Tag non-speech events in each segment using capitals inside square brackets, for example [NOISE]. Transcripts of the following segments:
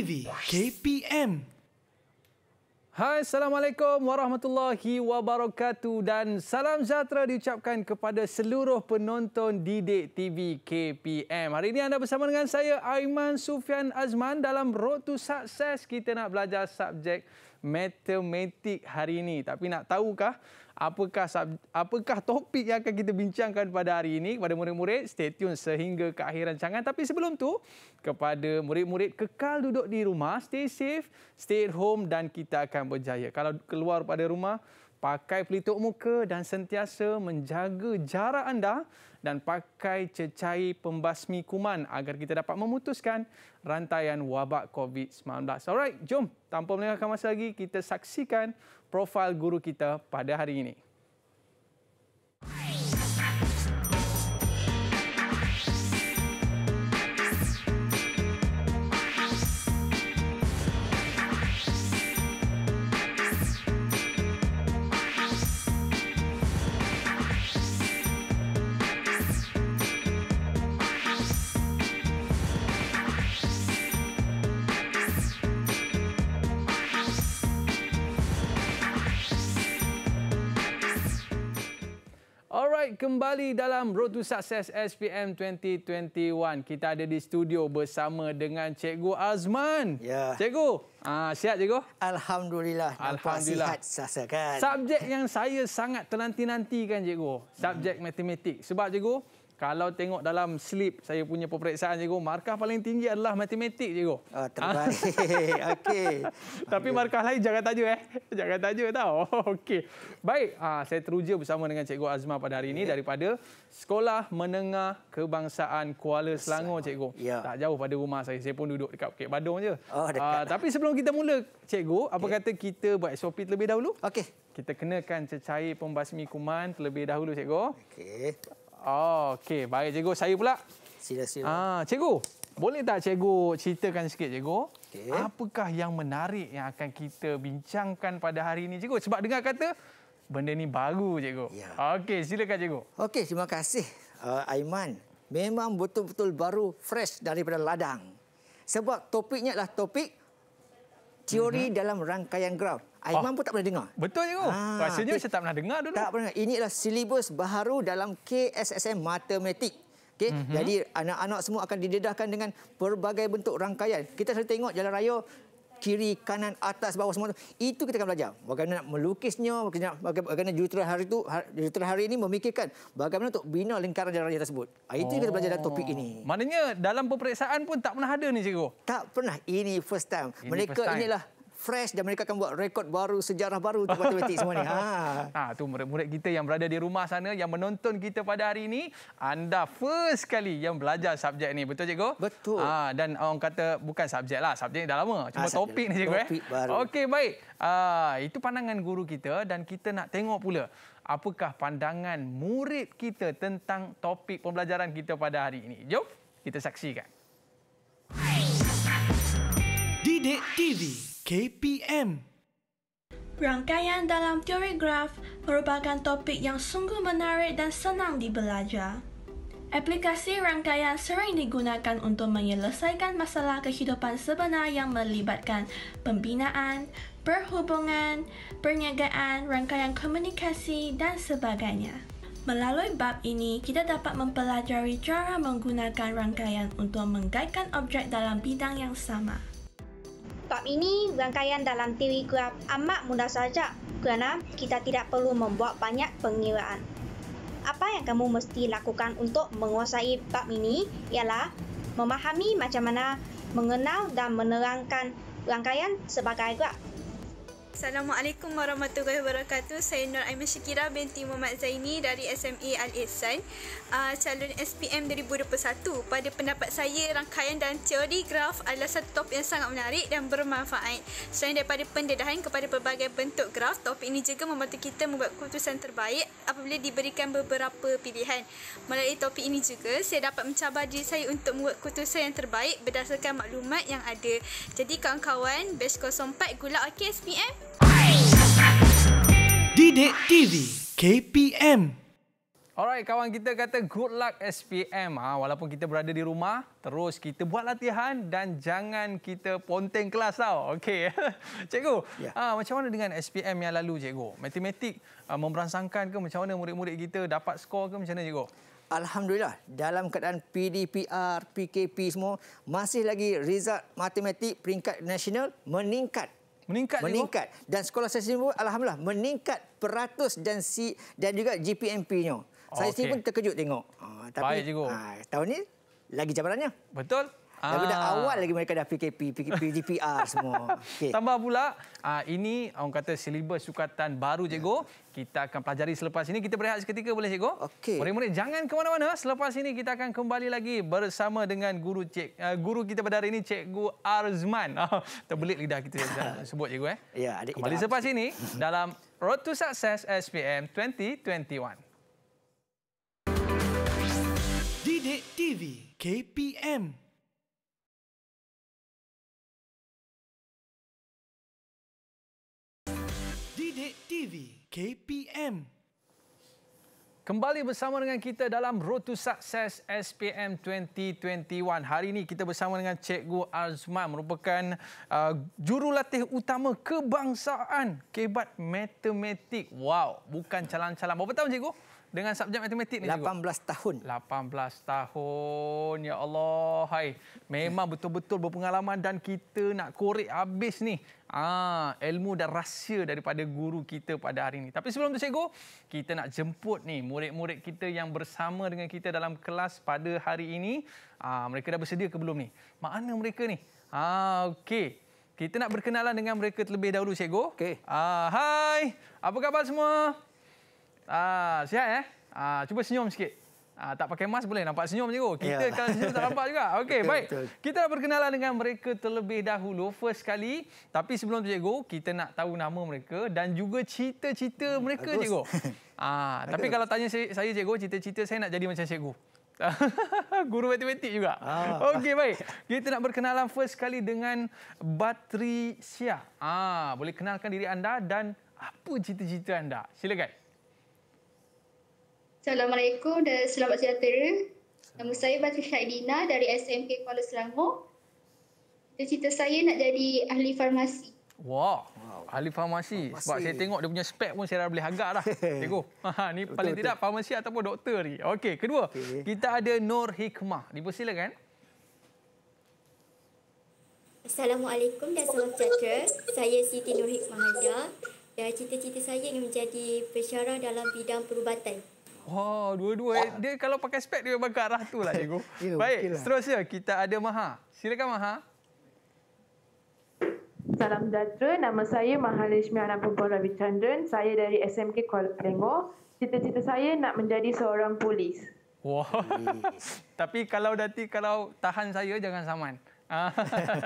TV KPM. Hai, Assalamualaikum Warahmatullahi Wabarakatuh dan salam sejahtera diucapkan kepada seluruh penonton Didik TV KPM. Hari ini anda bersama dengan saya Aiman Sufian Azman dalam Road to Success. Kita nak belajar subjek matematik hari ini. Tapi nak tahukah apakah sub, apakah topik yang akan kita bincangkan pada hari ini kepada murid-murid. Stay tune sehingga ke akhir rancangan. Tapi sebelum tu kepada murid-murid kekal duduk di rumah, stay safe, stay at home dan kita akan berjaya. Kalau keluar pada rumah, pakai pelitup muka dan sentiasa menjaga jarak anda dan pakai cecair pembasmi kuman agar kita dapat memutuskan rantaian wabak COVID-19. Alright, jom tanpa melengahkan masa lagi kita saksikan profil guru kita pada hari ini. Baik, kembali dalam Road to Success SPM 2021. Kita ada di studio bersama dengan Cikgu Azman. Ya. Cikgu, ah, sihat Cikgu? Alhamdulillah. Alhamdulillah. Sihat, sasa kan? Subjek yang saya sangat ternanti-nantikan Cikgu. Subjek hmm. matematik. Sebab Cikgu, kalau tengok dalam slip saya punya peperiksaan cikgu, markah paling tinggi adalah matematik cikgu. Oh, ah, ah. terbaik. [LAUGHS] Okey. Tapi markah lain jangan tajuk eh. Jangan tajuk tau. [LAUGHS] Okey. Baik, ha, saya teruja bersama dengan cikgu Azma pada hari ini yeah. daripada Sekolah Menengah Kebangsaan Kuala Selangor cikgu. Yeah. Tak jauh pada rumah saya. Saya pun duduk dekat Bukit Badung je. Oh, dekat. Ha, tapi sebelum kita mula cikgu, apa kata kita buat SOP terlebih dahulu? Okey. Kita kenakan cecair pembasmi kuman terlebih dahulu cikgu. Okey. Okey, baik cikgu. Saya pula. Sila, sila. Ah, cikgu, boleh tak cikgu ceritakan sikit cikgu? Okay. Apakah yang menarik yang akan kita bincangkan pada hari ini cikgu? Sebab dengar kata benda ini baru cikgu. Ya. Okey, silakan cikgu. Okey, terima kasih uh, Aiman. Memang betul-betul baru fresh daripada ladang. Sebab topiknya adalah topik teori mm-hmm. dalam rangkaian graf. Aiman ah, oh. pun tak pernah dengar. Betul je. Ha. Ah, Rasanya saya tak pernah dengar dulu. Tak pernah. Ini adalah silibus baru dalam KSSM Matematik. Okay? Mm-hmm. Jadi anak-anak semua akan didedahkan dengan pelbagai bentuk rangkaian. Kita selalu tengok jalan raya kiri, kanan, atas, bawah semua itu. Itu kita akan belajar. Bagaimana nak melukisnya, bagaimana jutera hari itu, ha- jutera hari ini memikirkan bagaimana untuk bina lingkaran jalan raya tersebut. Ah, itu oh. kita belajar dalam topik ini. Oh. Maknanya dalam peperiksaan pun tak pernah ada ni cikgu? Tak pernah. Ini first time. Ini Mereka first time. inilah fresh dan mereka akan buat rekod baru sejarah baru untuk matematik [LAUGHS] semua ni. Ha. Ha tu murid-murid kita yang berada di rumah sana yang menonton kita pada hari ini, anda first kali yang belajar subjek ni. Betul cikgu? Betul. Ha dan orang kata bukan subjek lah, subjek ni dah lama. Cuma ha, topik ni cikgu eh. Topik baru. Okey, baik. Ah ha, itu pandangan guru kita dan kita nak tengok pula apakah pandangan murid kita tentang topik pembelajaran kita pada hari ini. Jom kita saksikan. Didik TV. KPM. Rangkaian dalam teori graf merupakan topik yang sungguh menarik dan senang dibelajar. Aplikasi rangkaian sering digunakan untuk menyelesaikan masalah kehidupan sebenar yang melibatkan pembinaan, perhubungan, perniagaan, rangkaian komunikasi, dan sebagainya. Melalui bab ini, kita dapat mempelajari cara menggunakan rangkaian untuk menggaitkan objek dalam bidang yang sama laptop ini rangkaian dalam teori graf amat mudah saja kerana kita tidak perlu membuat banyak pengiraan. Apa yang kamu mesti lakukan untuk menguasai bab ini ialah memahami macam mana mengenal dan menerangkan rangkaian sebagai graf. Assalamualaikum warahmatullahi wabarakatuh Saya Nur Aiman Syekira binti Muhammad Zaini dari SME Al-Ihsan uh, ah, Calon SPM 2021 Pada pendapat saya, rangkaian dan teori graf adalah satu topik yang sangat menarik dan bermanfaat Selain daripada pendedahan kepada pelbagai bentuk graf Topik ini juga membantu kita membuat keputusan terbaik apabila diberikan beberapa pilihan Melalui topik ini juga, saya dapat mencabar diri saya untuk membuat keputusan yang terbaik berdasarkan maklumat yang ada Jadi kawan-kawan, batch 04, gulak OK SPM? Yeah. Didik TV KPM. Alright kawan kita kata good luck SPM. Ha, walaupun kita berada di rumah, terus kita buat latihan dan jangan kita ponteng kelas tau. Okey. [LAUGHS] cikgu, yeah. ha, macam mana dengan SPM yang lalu cikgu? Matematik ha, memberansangkan ke macam mana murid-murid kita dapat skor ke macam mana cikgu? Alhamdulillah dalam keadaan PDPR, PKP semua masih lagi result matematik peringkat nasional meningkat meningkat meningkat juga. dan sekolah saya sendiri pun alhamdulillah meningkat peratus dan si dan juga GPMP-nya. Oh, saya okay. sendiri pun terkejut tengok. Uh, tapi Baik, cikgu. Uh, tahun ini lagi cabarannya. Betul. Ah. Dari awal lagi mereka dah PKP, PGPR semua. Okay. Tambah pula, ah, ini orang kata silibus sukatan baru, cikgu. Kita akan pelajari selepas ini. Kita berehat seketika boleh, cikgu? Okey. Murid-murid, jangan ke mana-mana. Selepas ini kita akan kembali lagi bersama dengan guru cik, ah, guru kita pada hari ini, cikgu Arzman. Uh, terbelit lidah kita [LAUGHS] sebut, cikgu. Eh. Ya, adik. Kembali selepas ini dalam Road to Success SPM 2021. Didik TV KPM TV KPM. Kembali bersama dengan kita dalam Road to Success SPM 2021. Hari ini kita bersama dengan Cikgu Azman merupakan uh, jurulatih utama kebangsaan kebat matematik. Wow, bukan calang-calang. Berapa tahun Cikgu? dengan subjek matematik ni 18 juga. tahun. 18 tahun. Ya Allah. Hai. Memang betul-betul berpengalaman dan kita nak korek habis ni. Ah, ilmu dan rahsia daripada guru kita pada hari ini. Tapi sebelum tu cikgu, kita nak jemput ni murid-murid kita yang bersama dengan kita dalam kelas pada hari ini. Ah, mereka dah bersedia ke belum ni? Mana mereka ni? Ah, okey. Kita nak berkenalan dengan mereka terlebih dahulu cikgu. Okey. Ah, hai. Apa khabar semua? Ah, sihat eh? Ah, cuba senyum sikit. Ah, tak pakai mask boleh nampak senyum cikgu. Kita yeah. kalau senyum tak nampak juga. Okey, baik. Betul. Kita berkenalan dengan mereka terlebih dahulu first sekali. Tapi sebelum tu cikgu, kita nak tahu nama mereka dan juga cerita-cerita hmm, mereka agus. cikgu. [LAUGHS] Ah, tapi kalau tanya saya cikgu, cerita-cerita saya nak jadi macam cikgu. [LAUGHS] Guru matematik juga. Ah. Okey, baik. Kita nak berkenalan first sekali dengan Batri Ah, boleh kenalkan diri anda dan apa cerita-cerita anda? Silakan. Assalamualaikum dan selamat sejahtera. Nama saya Batu Syahidina dari SMK Kuala Selangor. Cita-cita saya nak jadi ahli farmasi. Wah, wow. ahli farmasi. farmasi. Sebab saya tengok dia punya spek pun saya dah boleh agak dah. [LAUGHS] Cikgu, ha, ni betul, paling betul. tidak farmasi ataupun doktor ni. Okey, kedua. Okay. Kita ada Nur Hikmah. Dipersilakan. Assalamualaikum dan selamat sejahtera. Saya Siti Nur Hikmah Haja. Dan cita-cita saya ingin menjadi pesyarah dalam bidang perubatan. Oh, Wah, dua-dua. Dia kalau pakai spek, dia memang ke arah tu lah, cikgu. yeah, [LAUGHS] Baik, okay lah. seterusnya kita ada Maha. Silakan Maha. Salam sejahtera. Nama saya Maha Lishmi Anak Perempuan Ravi Chandran. Saya dari SMK Kuala Lengor. Cita-cita saya nak menjadi seorang polis. Wah, wow. [LAUGHS] tapi kalau nanti kalau tahan saya, jangan saman. Ah.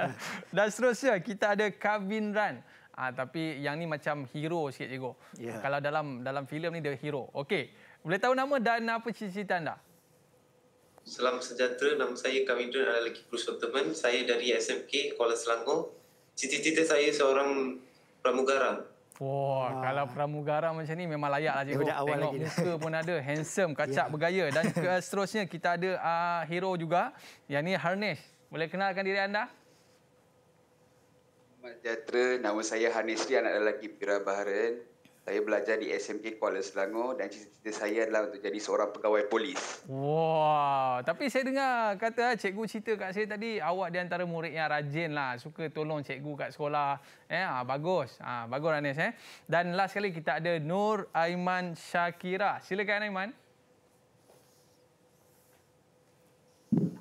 [LAUGHS] Dan seterusnya, kita ada Kavin Ran. Ah, tapi yang ni macam hero sikit, cikgu. Yeah. Kalau dalam dalam filem ni, dia hero. Okey. Boleh tahu nama dan apa cerita anda? Salam sejahtera. Nama saya Kamidun adalah lelaki kurus teman. Saya dari SMK Kuala Selangor. Cita-cita saya seorang pramugara. Wah, wow. Ah. kalau pramugara macam ni memang layak lah cikgu. Awal Tengok lagi muka dah. pun ada, handsome, [LAUGHS] kacak, yeah. bergaya. Dan [LAUGHS] seterusnya kita ada uh, hero juga. Yang ni Harnish. Boleh kenalkan diri anda? Selamat sejahtera. Nama saya Harnish Rian adalah lelaki Pira Baharan. Saya belajar di SMK Kuala Selangor dan cita-cita saya adalah untuk jadi seorang pegawai polis. Wah, wow. tapi saya dengar kata ah, cikgu cerita kat saya tadi awak di antara murid yang rajin lah, suka tolong cikgu kat sekolah. Eh, ah, bagus. Ah, bagus Ranis eh. Dan last sekali kita ada Nur Aiman Syakira. Silakan Aiman.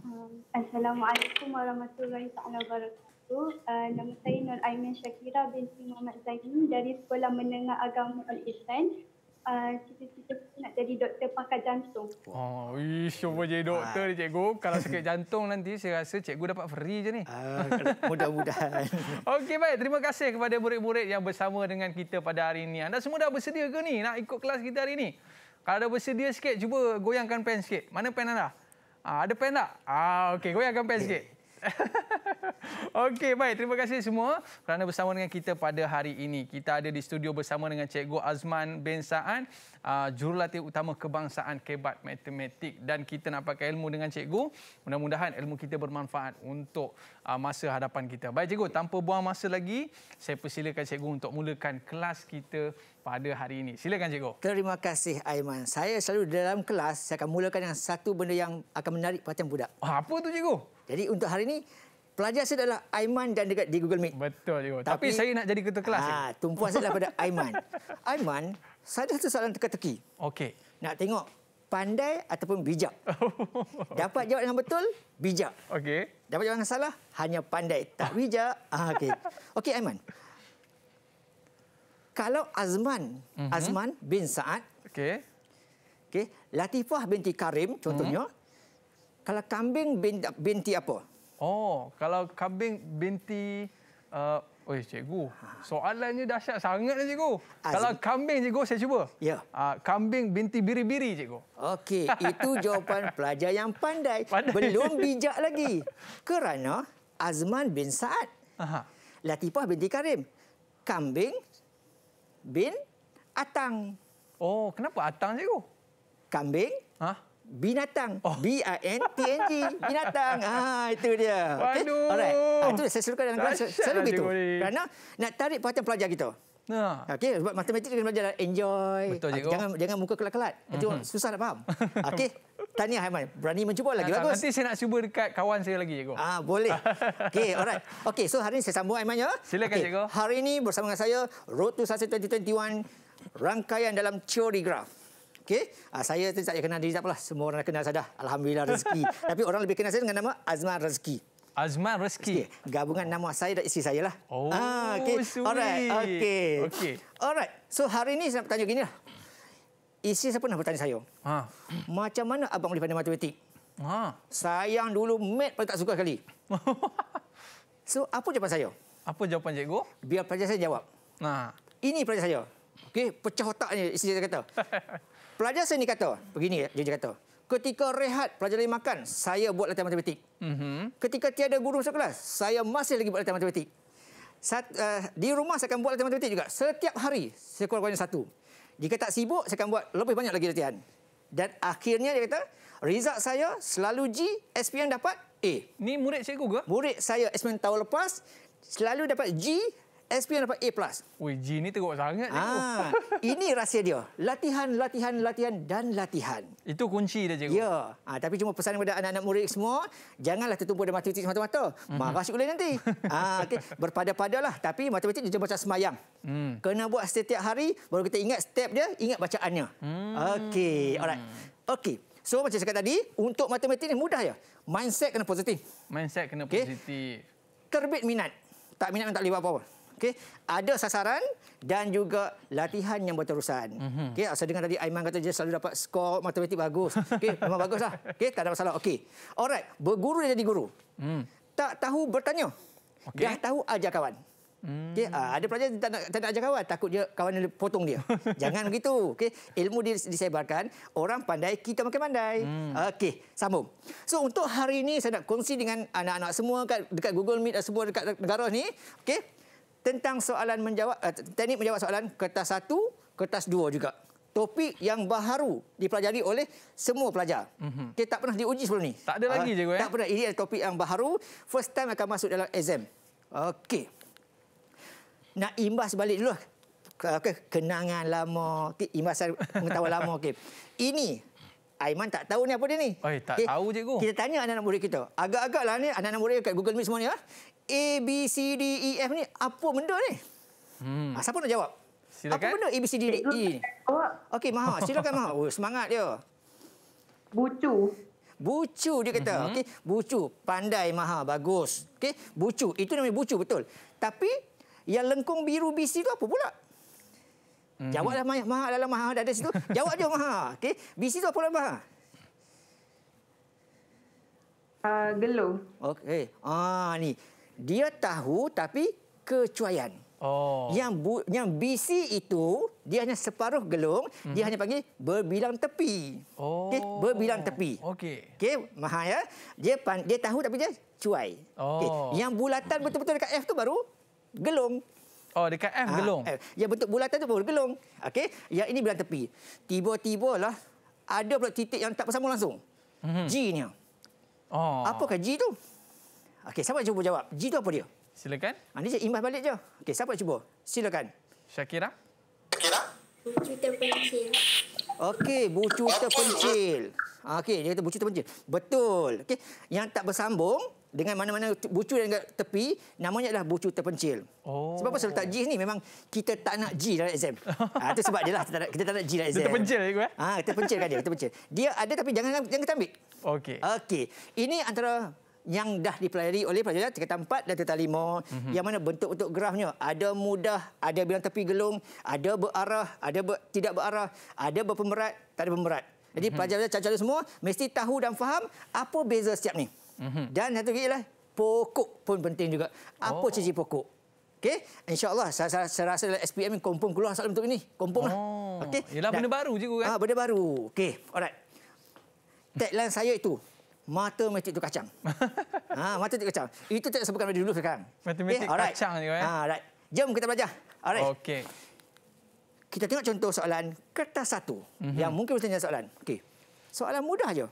Um, Assalamualaikum warahmatullahi wabarakatuh. Uh, nama saya Nur Aimin Shakira binti Muhammad Zaini dari Sekolah Menengah Agama Al-Islam. Uh, cita-cita nak jadi doktor pangkat jantung. Oh, wih, cuba jadi ah. doktor ni cikgu. Kalau sakit jantung nanti saya rasa cikgu dapat free je ni. Uh, mudah-mudahan. [LAUGHS] Okey baik, terima kasih kepada murid-murid yang bersama dengan kita pada hari ini. Anda semua dah bersedia ke ni nak ikut kelas kita hari ini? Kalau ada bersedia sikit, cuba goyangkan pen sikit. Mana pen anda? Ah, ada pen tak? Ah, Okey, goyangkan pen sikit. [LAUGHS] Okey, baik. Terima kasih semua kerana bersama dengan kita pada hari ini. Kita ada di studio bersama dengan Cikgu Azman bin Sa'an, uh, jurulatih utama kebangsaan kebat matematik. Dan kita nak pakai ilmu dengan Cikgu. Mudah-mudahan ilmu kita bermanfaat untuk uh, masa hadapan kita. Baik, Cikgu. Tanpa buang masa lagi, saya persilakan Cikgu untuk mulakan kelas kita pada hari ini. Silakan, Cikgu. Terima kasih, Aiman. Saya selalu dalam kelas, saya akan mulakan dengan satu benda yang akan menarik perhatian budak. Ah, apa tu, Cikgu? Jadi untuk hari ini pelajar saya adalah Aiman dan dekat di Google Meet. Betul juga. Tapi, Tapi saya nak jadi ketua kelas. Ah, tumpuan saya adalah pada [LAUGHS] Aiman. Aiman, saya ada satu soalan teka-teki. Okey. Nak tengok pandai ataupun bijak. [LAUGHS] Dapat jawab dengan betul, bijak. Okey. Dapat jawab dengan salah, hanya pandai tak [LAUGHS] bijak. Ah, okey. Okey Aiman. Kalau Azman, mm-hmm. Azman bin Saad. Okey. Okey, Latifah binti Karim contohnya. Mm-hmm. Kalau kambing binti, apa? Oh, kalau kambing binti uh, oh cikgu. Ha. Soalannya dahsyat sangatlah cikgu. Azim. Kalau kambing cikgu saya cuba. Ya. Uh, kambing binti biri-biri cikgu. Okey, [LAUGHS] itu jawapan pelajar yang pandai. pandai. Belum bijak lagi. Kerana Azman bin Saad. Aha. Latifah binti Karim. Kambing bin Atang. Oh, kenapa Atang cikgu? Kambing? Ha? binatang oh. B I N T N G binatang ah itu dia okey alright ah, itu saya suruhkan dalam kelas selalu lah gitu kerana nak tarik perhatian pelajar kita Nah. Ha. Okey, sebab matematik kena belajar lah. enjoy. Betul, okay, ah, jangan jangan muka kelat-kelat. Itu mm-hmm. susah nak faham. [LAUGHS] Okey. Tanya Haiman, berani mencuba lagi nah, bagus. Nanti saya nak cuba dekat kawan saya lagi, cikgu. Ah, boleh. [LAUGHS] Okey, alright. Okey, so hari ini saya sambung Haiman ya. Silakan, okay. cikgu. Hari ini bersama dengan saya Road to Success 2021 rangkaian dalam teori graf. Okey, uh, saya tu tak kenal diri tak apalah. Semua orang kenal sudah. Alhamdulillah rezeki. [LAUGHS] Tapi orang lebih kenal saya dengan nama Azman Rezeki. Azman Rezeki. Okay. Gabungan nama saya dan isteri saya lah. Ah, oh, ah, okay. Alright, okey, okey. Alright, so hari ni saya nak bertanya gini lah. Isi saya pernah bertanya saya. Ha. Macam mana abang boleh pandai matematik? Ha. Sayang dulu, mat pun tak suka sekali. [LAUGHS] so, apa jawapan saya? Apa jawapan cikgu? Biar pelajar saya jawab. Ha. Ini pelajar saya. Okey, pecah otaknya isteri saya kata. [LAUGHS] pelajar saya ni kata, begini eh, dia kata. Ketika rehat pelajar lagi makan, saya buat latihan matematik. Mm-hmm. Ketika tiada guru masuk kelas, saya masih lagi buat latihan matematik. Sat, uh, di rumah saya akan buat latihan matematik juga. Setiap hari, sekurang-kurangnya satu. Jika tak sibuk, saya akan buat lebih banyak lagi latihan. Dan akhirnya dia kata, result saya selalu G, SPM dapat A. Ni murid cikgu ke? Murid saya SPM tahun lepas, selalu dapat G, SPM dapat A+. plus. Wih, G ni teruk sangat. Ah, ini rahsia dia. Latihan, latihan, latihan dan latihan. Itu kunci dia, cikgu. Ya. Ah, tapi cuma pesan kepada anak-anak murid semua, janganlah tertumpu dengan matematik semata-mata. Mhm. Marah mm -hmm. sekolah nanti. [LAUGHS] ah, okay. Berpada-padalah. Tapi matematik dia macam semayang. Mm. Kena buat setiap hari, baru kita ingat step dia, ingat bacaannya. Mm. Okey, alright. Okey. So, macam cakap tadi, untuk matematik ni mudah ya. Mindset kena positif. Mindset kena okay. positif. Terbit minat. Tak minat, tak boleh apa-apa. Okay, ada sasaran dan juga latihan yang berterusan. Mm-hmm. Okey, ah, saya dengar tadi Aiman kata dia selalu dapat skor matematik bagus. [LAUGHS] Okay, memang baguslah. Okay, tak ada masalah. Okay, Alright, berguru dia jadi guru. Mm. Tak tahu bertanya. Okay. Dah tahu ajar kawan. Hmm. Okay, uh, ah, ada pelajar tak nak, tak nak ajar kawan takut dia kawan dia potong dia. [LAUGHS] Jangan begitu. Okay, ilmu di, disebarkan, orang pandai kita makin pandai. Hmm. Okey, sambung. So untuk hari ini saya nak kongsi dengan anak-anak semua kat, dekat Google Meet dan semua dekat negara ni, Okay tentang soalan menjawab eh, teknik menjawab soalan kertas satu, kertas dua juga topik yang baharu dipelajari oleh semua pelajar. Mm-hmm. Kita tak pernah diuji sebelum ni. Tak ada lagi ah, cikgu ya. Tak pernah ini adalah topik yang baharu first time akan masuk dalam exam. Okey. Nak imbas balik dulu. Okey, lah. kenangan lama, Imbasan pengetahuan lama okey. Ini Aiman tak tahu ni apa dia ni. Oi, tak okay. tahu cikgu. Kita tanya anak-anak murid kita. Agak-agaklah ni anak-anak murid kat Google Meet semua ni. Ha? A, B, C, D, E, F ni apa benda ni? Hmm. Ha, siapa nak jawab? Silakan. Apa benda A, B, C, D, D, E? Okey, Maha. Silakan Maha. Oh, semangat dia. Bucu. Bucu dia kata. Mm-hmm. Okey, bucu. Pandai Maha. Bagus. Okey, bucu. Itu namanya bucu betul. Tapi yang lengkung biru BC tu apa pula? hmm Jawablah maha, maha dalam maha ada di situ. [LAUGHS] Jawab dia maha. Okey. Bisi tu apa dalam maha? Uh, gelung. Okey. Ah ni. Dia tahu tapi kecuaian. Oh. Yang bu, yang bisi itu dia hanya separuh gelung, mm-hmm. dia mhm. hanya panggil berbilang tepi. Oh. Okey, berbilang tepi. Okey. Okey, maha ya. Dia pan, dia tahu tapi dia cuai. Oh. Okay. Yang bulatan betul-betul dekat F tu baru gelung. Oh dekat F ha, ah, gelung. F. Yang bentuk bulatan tu pun gelung. Okey. Yang ini bilang tepi. Tiba-tiba lah ada pula titik yang tak bersambung langsung. Mm -hmm. G ni. Oh. Apakah G tu? Okey, siapa cuba jawab? G tu apa dia? Silakan. Ha, ni je imbas balik je. Okey, siapa cuba? Silakan. Syakira. Syakira. Bucu terpencil. Okey, bucu terpencil. Okey, dia kata bucu terpencil. Betul. Okey, yang tak bersambung dengan mana-mana bucu yang dekat tepi namanya adalah bucu terpencil. Oh. Sebab apa saya letak G ni memang kita tak nak G dalam exam. [LAUGHS] ah ha, tu sebab dia lah kita tak nak, kita tak nak G dalam exam. Terpencil cikgu eh. Ah terpencil kan dia, terpencil. Dia ada tapi jangan jangan kita ambil. Okey. Okey. Ini antara yang dah dipelajari oleh pelajar tingkat 4 dan tingkat 5 mhm. yang mana bentuk untuk grafnya ada mudah, ada bilang tepi gelung, ada berarah, ada ber, tidak berarah, ada berpemberat, tak ada pemerat. Jadi mm-hmm. pelajar-pelajar semua mesti tahu dan faham apa beza setiap ni. Mm-hmm. Dan satu lagi ialah pokok pun penting juga. Apa oh. ciri pokok? Okey, insyaAllah saya, saya, saya rasa dalam SPM ini kumpul keluar soalan untuk ini. Kumpul lah. Oh. Okay. Yelah benda baru cikgu kan? Ah, benda baru. Okey, alright. Tagline saya itu, mata matematik itu kacang. ha, [LAUGHS] ah, matematik kacang. Itu tak sebutkan dari dulu sekarang. Matematik okay, kacang juga kan? Ha, alright. Jom kita belajar. Alright. Okey. Kita tengok contoh soalan kertas satu. Mm-hmm. Yang mungkin boleh tanya soalan. Okey. Soalan mudah je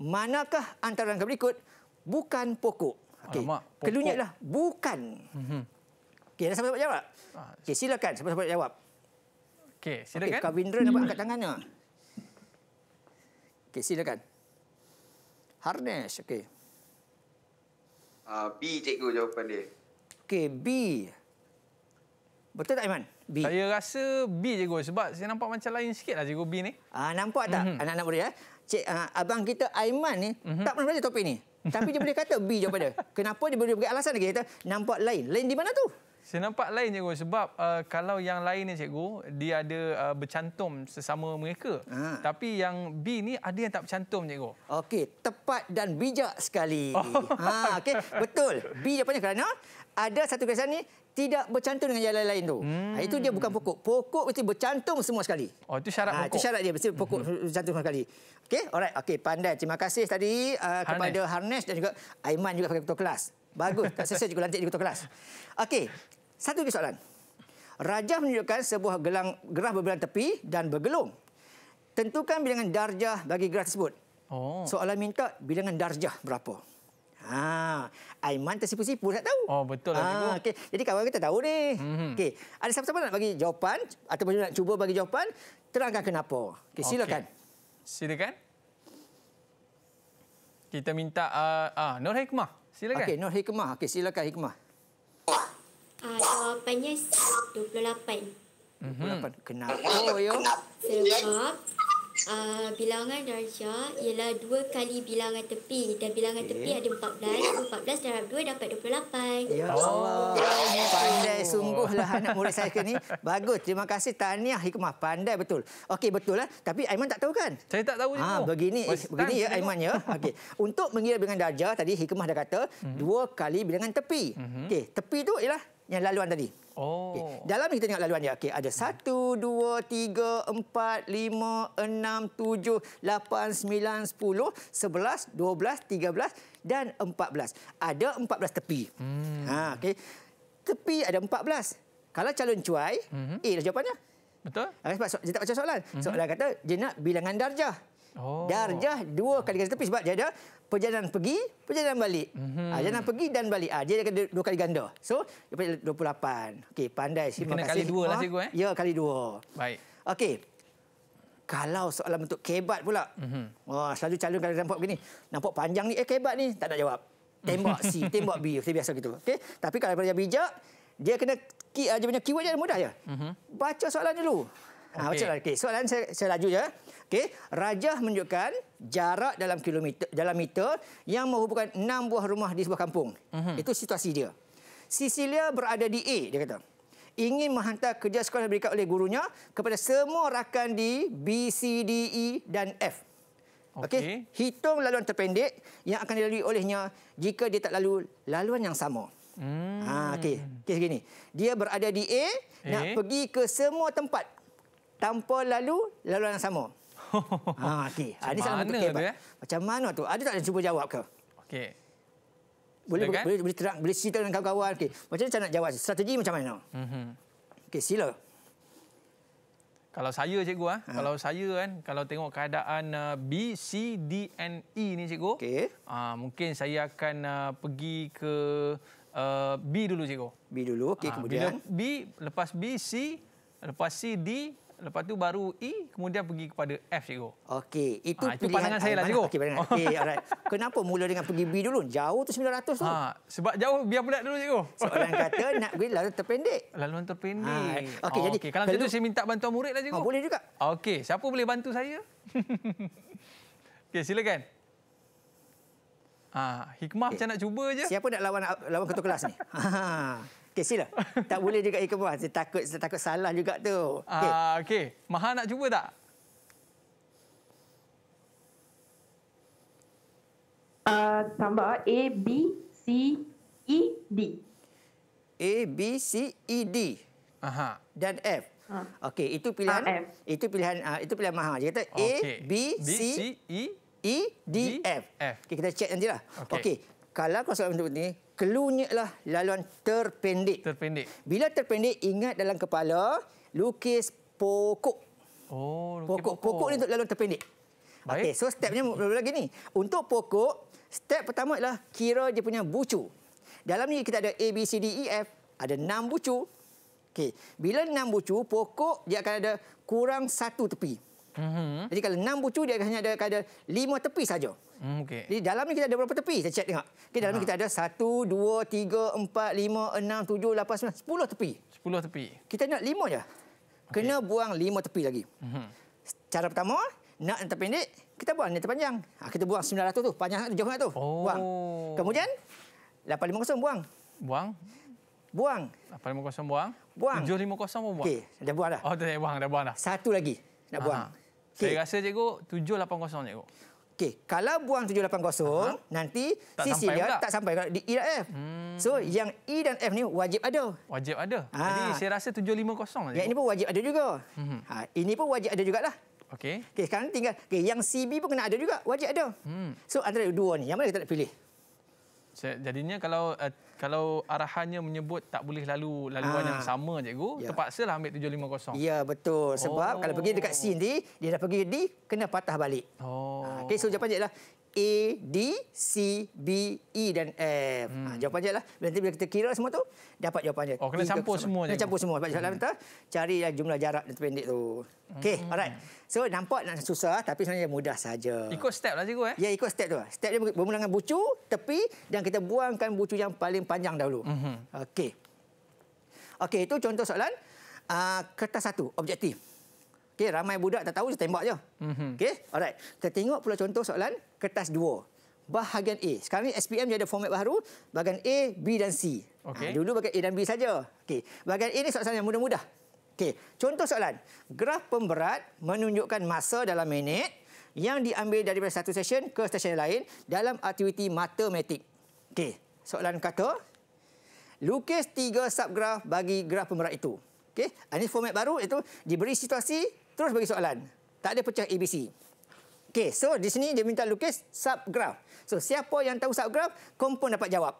manakah antara yang berikut bukan pokok? Okey. Kelunyitlah. Bukan. Mhm. Okey, dah sampai jawab. Okey, silakan siapa-siapa jawab. Okey, silakan. Okay, Kavindra nak angkat tangannya. Okey, silakan. Harness, okey. Uh, B cikgu jawapan dia. Okey, B. Betul tak Iman? B. Saya rasa B je, cikgu sebab saya nampak macam lain sikitlah cikgu B ni. Ah nampak tak? Mm-hmm. Anak-anak boleh eh cik uh, abang kita Aiman ni mm-hmm. tak pernah belajar topik ni. Tapi dia boleh kata B jawapan [LAUGHS] Kenapa dia boleh bagi alasan lagi? Kata nampak lain. Lain di mana tu? Saya nampak lain cikgu sebab uh, kalau yang lain ni cikgu dia ada uh, bercantum sesama mereka. Ha. Tapi yang B ni ada yang tak bercantum cikgu. Okey, tepat dan bijak sekali. Oh. Ha okey, betul. B jawapannya kerana ada satu kesan ni tidak bercantum dengan jalan lain tu. Hmm. Ha, itu dia bukan hmm. pokok. Pokok mesti bercantum semua sekali. Oh itu syarat ha, pokok. Itu syarat dia mesti pokok hmm. bercantum sekali. Okey, alright. Okey, pandai. Terima kasih tadi uh, Harness. kepada Harnesh dan juga Aiman juga pakai ketua kelas. Bagus. Tak selesai juga lantik di ketua kelas. Okey. Satu lagi soalan. Rajah menunjukkan sebuah gelang gerah berbilang tepi dan bergelung. Tentukan bilangan darjah bagi gerah tersebut. Oh. Soalan minta bilangan darjah berapa? Ha, Aiman tersipu-sipu nak tahu. Oh, betul lah. Ha, okay. Jadi kawan kita tahu ni. Mm-hmm. Okay. Ada siapa-siapa nak bagi jawapan ataupun nak cuba bagi jawapan, terangkan kenapa. Okay, silakan. Okay. Silakan. Kita minta uh, uh, Nur Hikmah. Silakan. Okay, Nur Hikmah. Okay, silakan Hikmah. Uh, jawapannya 28. Mm-hmm. 28. Kenapa? Oh, yo. Sebab Ah, bilangan darjah ialah dua kali bilangan tepi dan bilangan tepi ada 14 14 darab 2 dapat 28 ya Allah oh. pandai sungguhlah anak murid saya ni bagus terima kasih tahniah hikmah pandai betul okey betul lah tapi Aiman tak tahu kan saya tak tahu ha, begini begini ya Aiman ya okey untuk mengira bilangan darjah tadi hikmah dah kata mhm. dua kali bilangan tepi hmm. okey tepi tu ialah yang laluan tadi. Oh. Okay. Dalam kita tengok laluan dia. Okey, ada 1 2 3 4 5 6 7 8 9 10 11 12 13 dan 14. Ada 14 tepi. Hmm. Ha, okey. Tepi ada 14. Kalau calon cuai, mm -hmm. A lah jawapannya. Betul. Ha, sebab so dia tak baca soalan. Mm -hmm. Soalan kata dia nak bilangan darjah. Oh. Darjah dua kali ganda. Tapi sebab dia ada perjalanan pergi, perjalanan balik. Mm-hmm. Ha, pergi dan balik. Ha, dia ada dua kali ganda. So, dia punya 28. Okey, pandai. Terima kena kasih. kali dua lah ah, cikgu. Eh? Ya, kali dua. Baik. Okey. Kalau soalan bentuk kebat pula. Mm-hmm. Oh, selalu calon kalau nampak begini. Nampak panjang ni, eh kebat ni. Tak nak jawab. Tembak C, [LAUGHS] tembak B. Seperti biasa gitu. okay Tapi kalau belajar bijak, dia kena dia punya keyword dia mudah je. Mm-hmm. Baca soalan dulu. Okay. Ha, baca lah. Okay. Soalan saya, saya laju je. Ya. Okey, rajah menunjukkan jarak dalam kilometer dalam meter yang menghubungkan enam buah rumah di sebuah kampung. Uh-huh. Itu situasi dia. Sicilia berada di A dia kata. Ingin menghantar kerja sekolah diberikan oleh gurunya kepada semua rakan di B C D E dan F. Okey, okay. hitung laluan terpendek yang akan dilalui olehnya jika dia tak lalu laluan yang sama. Hmm. Ha okey, kes gini. Dia berada di A, A nak pergi ke semua tempat tanpa lalu laluan yang sama. Ha, [LAUGHS] okey. Ini ah, sangat untuk kebab. Eh? Macam mana tu? Ada tak yang cuba jawab ke? Okey. Boleh, boleh, boleh, boleh terang, boleh cerita dengan kawan-kawan. Okay. Macam mana nak jawab? Strategi macam mana? Mm Okey, sila. Kalau saya cikgu ah, ha. kalau saya kan kalau tengok keadaan uh, B C D and E ni cikgu, okay. uh, mungkin saya akan uh, pergi ke uh, B dulu cikgu. B dulu okey uh, kemudian. B lepas B C, lepas C D, lepas tu baru E kemudian pergi kepada F cikgu. Okey, ah, itu, ha, itu pandangan saya lah cikgu. Okey, pandangan. Okey, [LAUGHS] eh, alright. Kenapa mula dengan pergi B dulu? Jauh tu 900 tu. Ha, sebab jauh biar pula dulu cikgu. Soalan kata nak pergi lalu terpendek. Lalu terpendek. Ha, Okey, oh, jadi okay. kalau macam tu saya minta bantuan murid lah cikgu. Ha, boleh juga. Okey, siapa boleh bantu saya? [LAUGHS] Okey, silakan. Ah, ha, hikmah okay. macam eh, nak cuba je. Siapa nak lawan lawan ketua kelas ni? [LAUGHS] Ha. ha, ha. Okey, sila. tak boleh juga ikut puas. Saya takut, saya takut salah juga tu. Ah, okey. Uh, okay. Maha nak cuba tak? Uh, ah, tambah A, B, C, E, D. A, B, C, E, D. Aha. Dan F. Ha. Okey, itu pilihan. Ha, F. Itu pilihan uh, itu pilihan Maha. Dia kata okay. A, B, B C, C, E, E, D, D F. F. Okay, kita cek nantilah. Okey. Okay. Kalau kau soalan untuk ni, Cluenya lah laluan terpendek. Terpendek. Bila terpendek, ingat dalam kepala, lukis pokok. Oh, pokok. pokok. Pokok ni untuk laluan terpendek. Baik. Okay, so stepnya lagi ni. Untuk pokok, step pertama ialah kira dia punya bucu. Dalam ni kita ada A, B, C, D, E, F. Ada enam bucu. Okey. Bila enam bucu, pokok dia akan ada kurang satu tepi. Mm -hmm. Jadi kalau enam bucu, dia hanya ada, ada lima tepi saja. Hmm, okay. Jadi dalam ni kita ada berapa tepi? Saya cek tengok. Okay, dalam ni ah. kita ada 1, 2, 3, 4, 5, 6, 7, 8, 9, 10 tepi. 10 tepi. Kita nak 5 je. Kena okay. buang 5 tepi lagi. Mm -hmm. Cara pertama, nak yang terpendek, kita buang yang terpanjang. Ha, kita buang 900 tu, panjang sangat, jauh sangat tu. Oh. Buang. Kemudian, 850 buang. Buang? Buang. 850 buang. Buang. 750 pun buang. Okey, dah buang dah. Oh, dah buang, dah buang dah. Satu lagi nak ha. buang. Okay. Saya rasa cikgu, 780 cikgu. Okey, kalau buang 780, uh-huh. nanti tak Sicilia tak sampai di E dan F. Hmm. So, yang E dan F ni wajib ada. Wajib ada. Ha. Jadi, saya rasa 750 saja. Yang ini pun wajib ada juga. Hmm. Ha, ini pun wajib ada jugalah. Okey. Okey, sekarang tinggal. Okey, yang CB pun kena ada juga. Wajib ada. Hmm. So, antara dua ni, yang mana kita nak pilih? Jadinya kalau uh, kalau arahannya menyebut tak boleh lalu laluan Aa. yang ah. sama cikgu ya. terpaksalah ambil 750 ya betul sebab oh. kalau pergi dekat sini dia dah pergi di kena patah balik oh okey ah, so jawapan dia ialah A, D, C, B, E dan F. Hmm. Ha, jawapan je lah. Nanti bila kita kira semua tu, dapat jawapan je. Oh, kena campur semua. Kena campur semua. Sebab hmm. soalan entah, cari yang lah jumlah jarak dan pendek tu. Okey, hmm. alright. So, nampak nak susah tapi sebenarnya mudah saja. Ikut step lah cikgu eh? Ya, ikut step tu. Lah. Step dia bermula dengan bucu, tepi dan kita buangkan bucu yang paling panjang dahulu. Hmm. Okey. Okey, itu contoh soalan. Uh, kertas satu, objektif. Okey, ramai budak tak tahu, tembak je. Mm-hmm. Okey, alright. Kita tengok pula contoh soalan kertas dua. Bahagian A. Sekarang ni SPM dia ada format baru. Bahagian A, B dan C. Okay. Ha, ah, dulu bahagian A dan B saja. Okey, bahagian A ni soalan yang mudah-mudah. Okey, contoh soalan. Graf pemberat menunjukkan masa dalam minit yang diambil daripada satu session ke session yang lain dalam aktiviti matematik. Okey, soalan kata, lukis tiga subgraf bagi graf pemberat itu. Okey, ah, ini format baru itu diberi situasi Terus bagi soalan. Tak ada pecah ABC. Okey, so di sini dia minta lukis subgraf. So siapa yang tahu subgraf, kompon dapat jawab.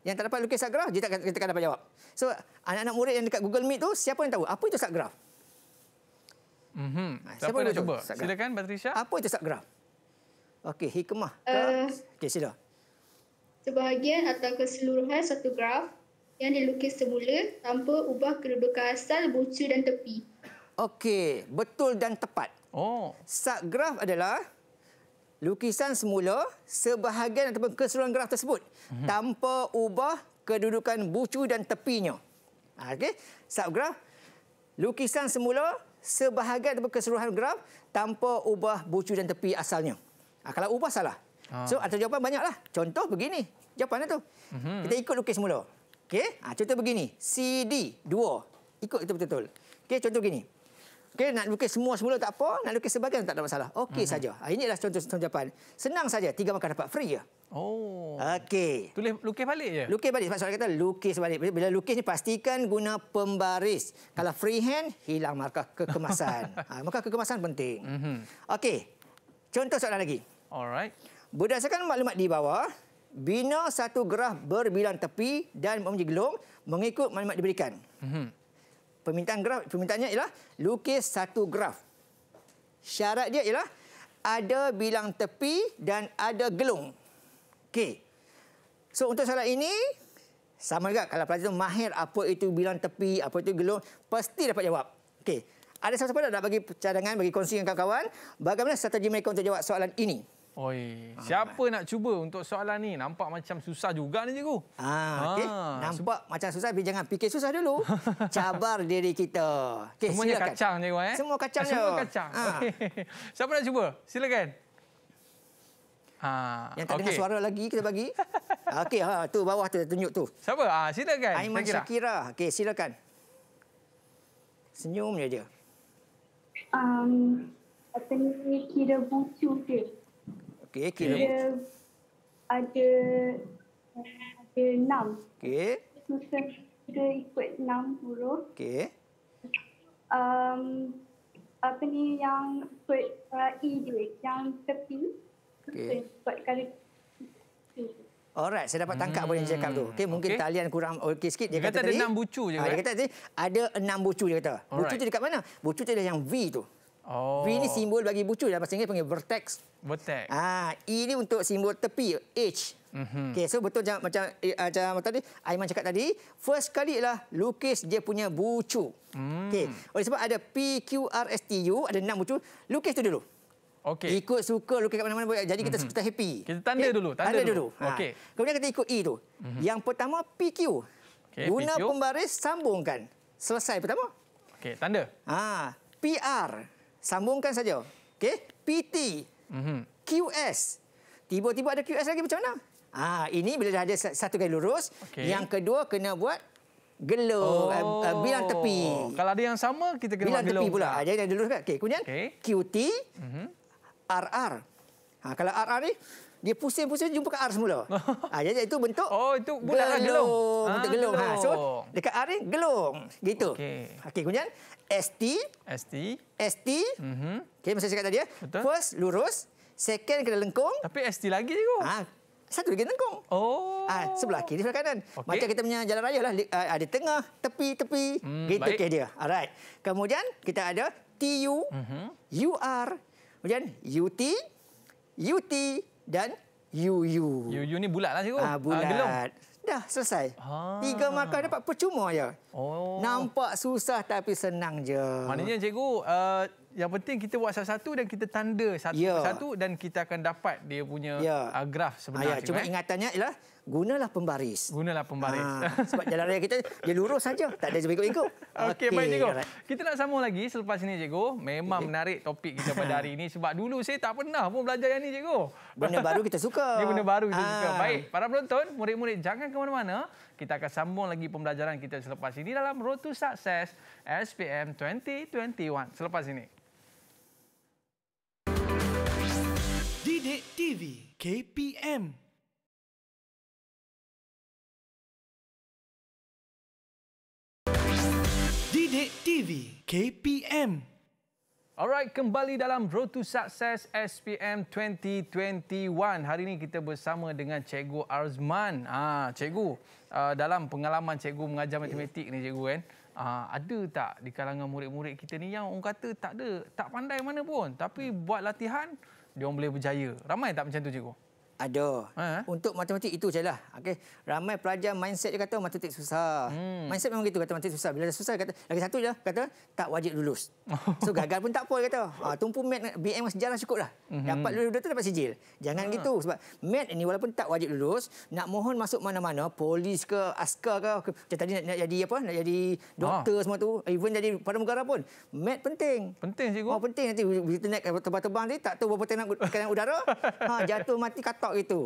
Yang tak dapat lukis subgraf, dia takkan tak dapat jawab. So anak-anak murid yang dekat Google Meet tu, siapa yang tahu? Apa itu subgraf? Mm ah, Siapa yang nak cuba? Subgraph? Silakan, Patricia. Apa itu subgraf? Okey, hikmah. Uh, Okey, sila. Sebahagian atau keseluruhan satu graf yang dilukis semula tanpa ubah kedudukan asal, bucu dan tepi. Okey, betul dan tepat. Oh. Sat adalah lukisan semula sebahagian ataupun keseluruhan graf tersebut mm-hmm. tanpa ubah kedudukan bucu dan tepinya. Ha, okey, sat lukisan semula sebahagian ataupun keseluruhan graf tanpa ubah bucu dan tepi asalnya. Ha, kalau ubah salah. Ha. So, atas jawapan banyaklah. Contoh begini. Jawapan tu. Mm-hmm. Kita ikut lukis semula. Okey, ha, contoh begini. CD 2. Ikut itu betul-betul. Okey, contoh begini. Okay, nak lukis semua semula tak apa, nak lukis sebagian tak ada masalah. Okey mm -hmm. saja. Ah, Ini adalah contoh-contoh Jepun. Senang saja, tiga makan dapat free ya. Oh. Okey. Tulis lukis balik je. Lukis balik sebab soalan kata lukis balik. Bila lukis ni pastikan guna pembaris. Kalau freehand hilang markah kekemasan. ha, [LAUGHS] markah kekemasan penting. Mm -hmm. Okey. Contoh soalan lagi. Alright. Berdasarkan maklumat di bawah, bina satu gerah berbilang tepi dan memiliki gelung mengikut maklumat diberikan. Mm -hmm permintaan graf permintaannya ialah lukis satu graf. Syarat dia ialah ada bilang tepi dan ada gelung. Okey. So untuk soalan ini sama juga kalau pelajar tu mahir apa itu bilang tepi, apa itu gelung, pasti dapat jawab. Okey. Ada siapa-siapa dah bagi cadangan, bagi kongsi dengan kawan-kawan bagaimana strategi mereka untuk jawab soalan ini? Oi, ah, siapa ah. nak cuba untuk soalan ni? Nampak macam susah juga ni cikgu. Ha, ah, okey. Nampak Sup macam susah tapi jangan fikir susah dulu. [LAUGHS] Cabar diri kita. Okay, Semuanya silakan. kacang cikgu eh. Semua kacang. Ah, semua kacang. Ah. Okay. [LAUGHS] Siapa nak cuba? Silakan. Ha, ah. yang tak okay. dengar suara lagi kita bagi. [LAUGHS] okey, ha tu bawah tu tunjuk tu. Siapa? Ah, silakan. Aiman Shakira. Shakira. Okey, silakan. Senyum dia. Um, apa ni kira bucu ke? Okey, kira Ada ada enam. Okey. Kita ikut enam huruf. Okey. Um, apa ni yang ikut uh, E duit, yang tepi. Okey. ikut kali e. Alright, saya dapat tangkap hmm. apa yang dia cakap tu. Okey, mungkin okay. talian kurang okey sikit dia, dia kata, kata tadi. Ada enam bucu je. Ah, dia kata ada enam bucu dia kata. Alright. Bucu tu dekat mana? Bucu tu dia yang V tu. Oh. V ni simbol bagi bucu dalam bahasa Inggeris panggil vertex. Vertex. Ah, E ni untuk simbol tepi, h. Mm-hmm. Okay, so betul macam macam, eh, ah, macam tadi Aiman cakap tadi, first kali lah lukis dia punya bucu. Mm. Okay. Oleh sebab ada P Q R S T U, ada enam bucu, lukis tu dulu. Okay. Ikut suka lukis kat mana-mana jadi kita mm-hmm. kita happy. Kita tanda okay. dulu, tanda, tanda dulu. dulu. Ha. Okay. Kemudian kita ikut E tu. Mm-hmm. Yang pertama PQ. Okay, Guna pembaris sambungkan. Selesai pertama. Okey, tanda. Ah, ha. PR sambungkan saja. Okey, PT, mhm. QS. Tiba-tiba ada QS lagi macam mana? Ah, ini bila dah ada satu kali lurus, okay. yang kedua kena buat gelung, eh, eh, oh. uh, bilang tepi. Kalau ada yang sama, kita kena bilang tepi pula. Jadi yang lurus kan? Okey, kemudian okay. QT, RR. Mhm. Ha, kalau RR ni, dia pusing-pusing jumpa ke R semula. [LAUGHS] ha, jadi itu bentuk Oh, itu bulatlah gelung. Bentuk gelung. Ah, gelung. Ha, so, dekat R ni, gelung. Gitu. Okey, okay, kemudian ST. ST. ST. Mm-hmm. Okey, masa saya cakap tadi. Ya. Betul. First, lurus. Second, kena lengkung. Tapi ST lagi je kot. Ha, ah, satu lagi lengkung. Oh. ha, sebelah kiri, sebelah kanan. Okay. Macam kita punya jalan raya lah. Ada ah, tengah, tepi, tepi. Hmm, gitu baik. dia. Alright. Kemudian, kita ada TU, mm-hmm. UR, kemudian UT, UT dan UU. UU ni bulat lah cikgu. Ah, bulat. Ah, dah selesai. Ha. Tiga markah dapat percuma ya. Oh. Nampak susah tapi senang je. Maknanya cikgu uh, yang penting kita buat satu-satu dan kita tanda satu-satu yeah. Ya. dan kita akan dapat dia punya yeah. uh, graf ah, ya. sebenarnya. Ayah, cuma eh. ingatannya ialah gunalah pembaris. Gunalah pembaris. Ha, sebab jalan raya kita dia lurus saja, tak ada berikut-ikut. [LAUGHS] Okey, okay, baik cikgu. Right. Kita nak sambung lagi selepas ini cikgu. Memang okay. menarik topik kita pada hari ini sebab dulu saya tak pernah pun belajar yang ini cikgu. Benda baru kita suka. [LAUGHS] Ini benda baru kita ha. suka. Baik, para penonton, murid-murid jangan ke mana-mana. Kita akan sambung lagi pembelajaran kita selepas ini dalam Road to Success SPM 2021. Selepas ini. Didik TV KPM Didik TV KPM Alright, kembali dalam Road to Success SPM 2021. Hari ini kita bersama dengan Cikgu Arzman. Ah, ha, Cikgu, uh, dalam pengalaman Cikgu mengajar matematik ni Cikgu kan, uh, ada tak di kalangan murid-murid kita ni yang orang kata tak ada, tak pandai mana pun. Tapi buat latihan, dia orang boleh berjaya. Ramai tak macam tu cikgu? Ada. Ha? Untuk matematik itu lah, okay? Ramai pelajar mindset dia kata matematik susah. Hmm. Mindset memang gitu kata matematik susah. Bila dah susah kata lagi satu je kata tak wajib lulus. [LAUGHS] so gagal pun tak apa kata. Ha, tumpu mat BM dengan sejarah cukup lah. Mm-hmm. Dapat lulus dia tu dapat sijil. Jangan ha. gitu sebab mat ni walaupun tak wajib lulus, nak mohon masuk mana-mana, polis ke, askar ke, macam tadi nak, nak, jadi apa, nak jadi ah. doktor ha. semua tu, even jadi padamugara pun, mat penting. Penting cikgu. Oh, penting nanti bila naik terbang-terbang ni tak tahu berapa tenang kanan udara, [LAUGHS] ha, jatuh mati kata cakap gitu.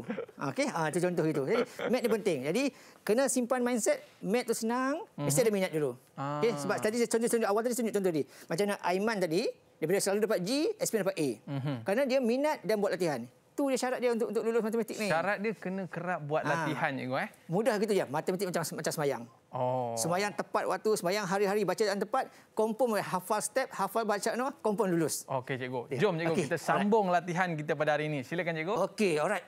Okey, ha, ah, itu contoh itu. Jadi, mat ni penting. Jadi, kena simpan mindset, mat tu senang, mm-hmm. mesti ada minyak dulu. Ah. Okey, sebab ah. tadi saya contoh-contoh awal tadi, tunjuk contoh tadi. Macam nak Aiman tadi, dia daripada selalu dapat G, SP dapat A. Mm-hmm. Karena dia minat dan buat latihan. Itu dia syarat dia untuk untuk lulus matematik ni. Syarat dia kena kerap buat ah. latihan ha. eh. Mudah gitu je. Matematik macam macam semayang. Oh. Sembayang tepat waktu, semayang hari-hari bacaan tepat, confirm hafal step, hafal bacaan no, confirm lulus. Okey cikgu. Ya. Jom cikgu okay. kita sambung alright. latihan kita pada hari ini. Silakan cikgu. Okey, alright.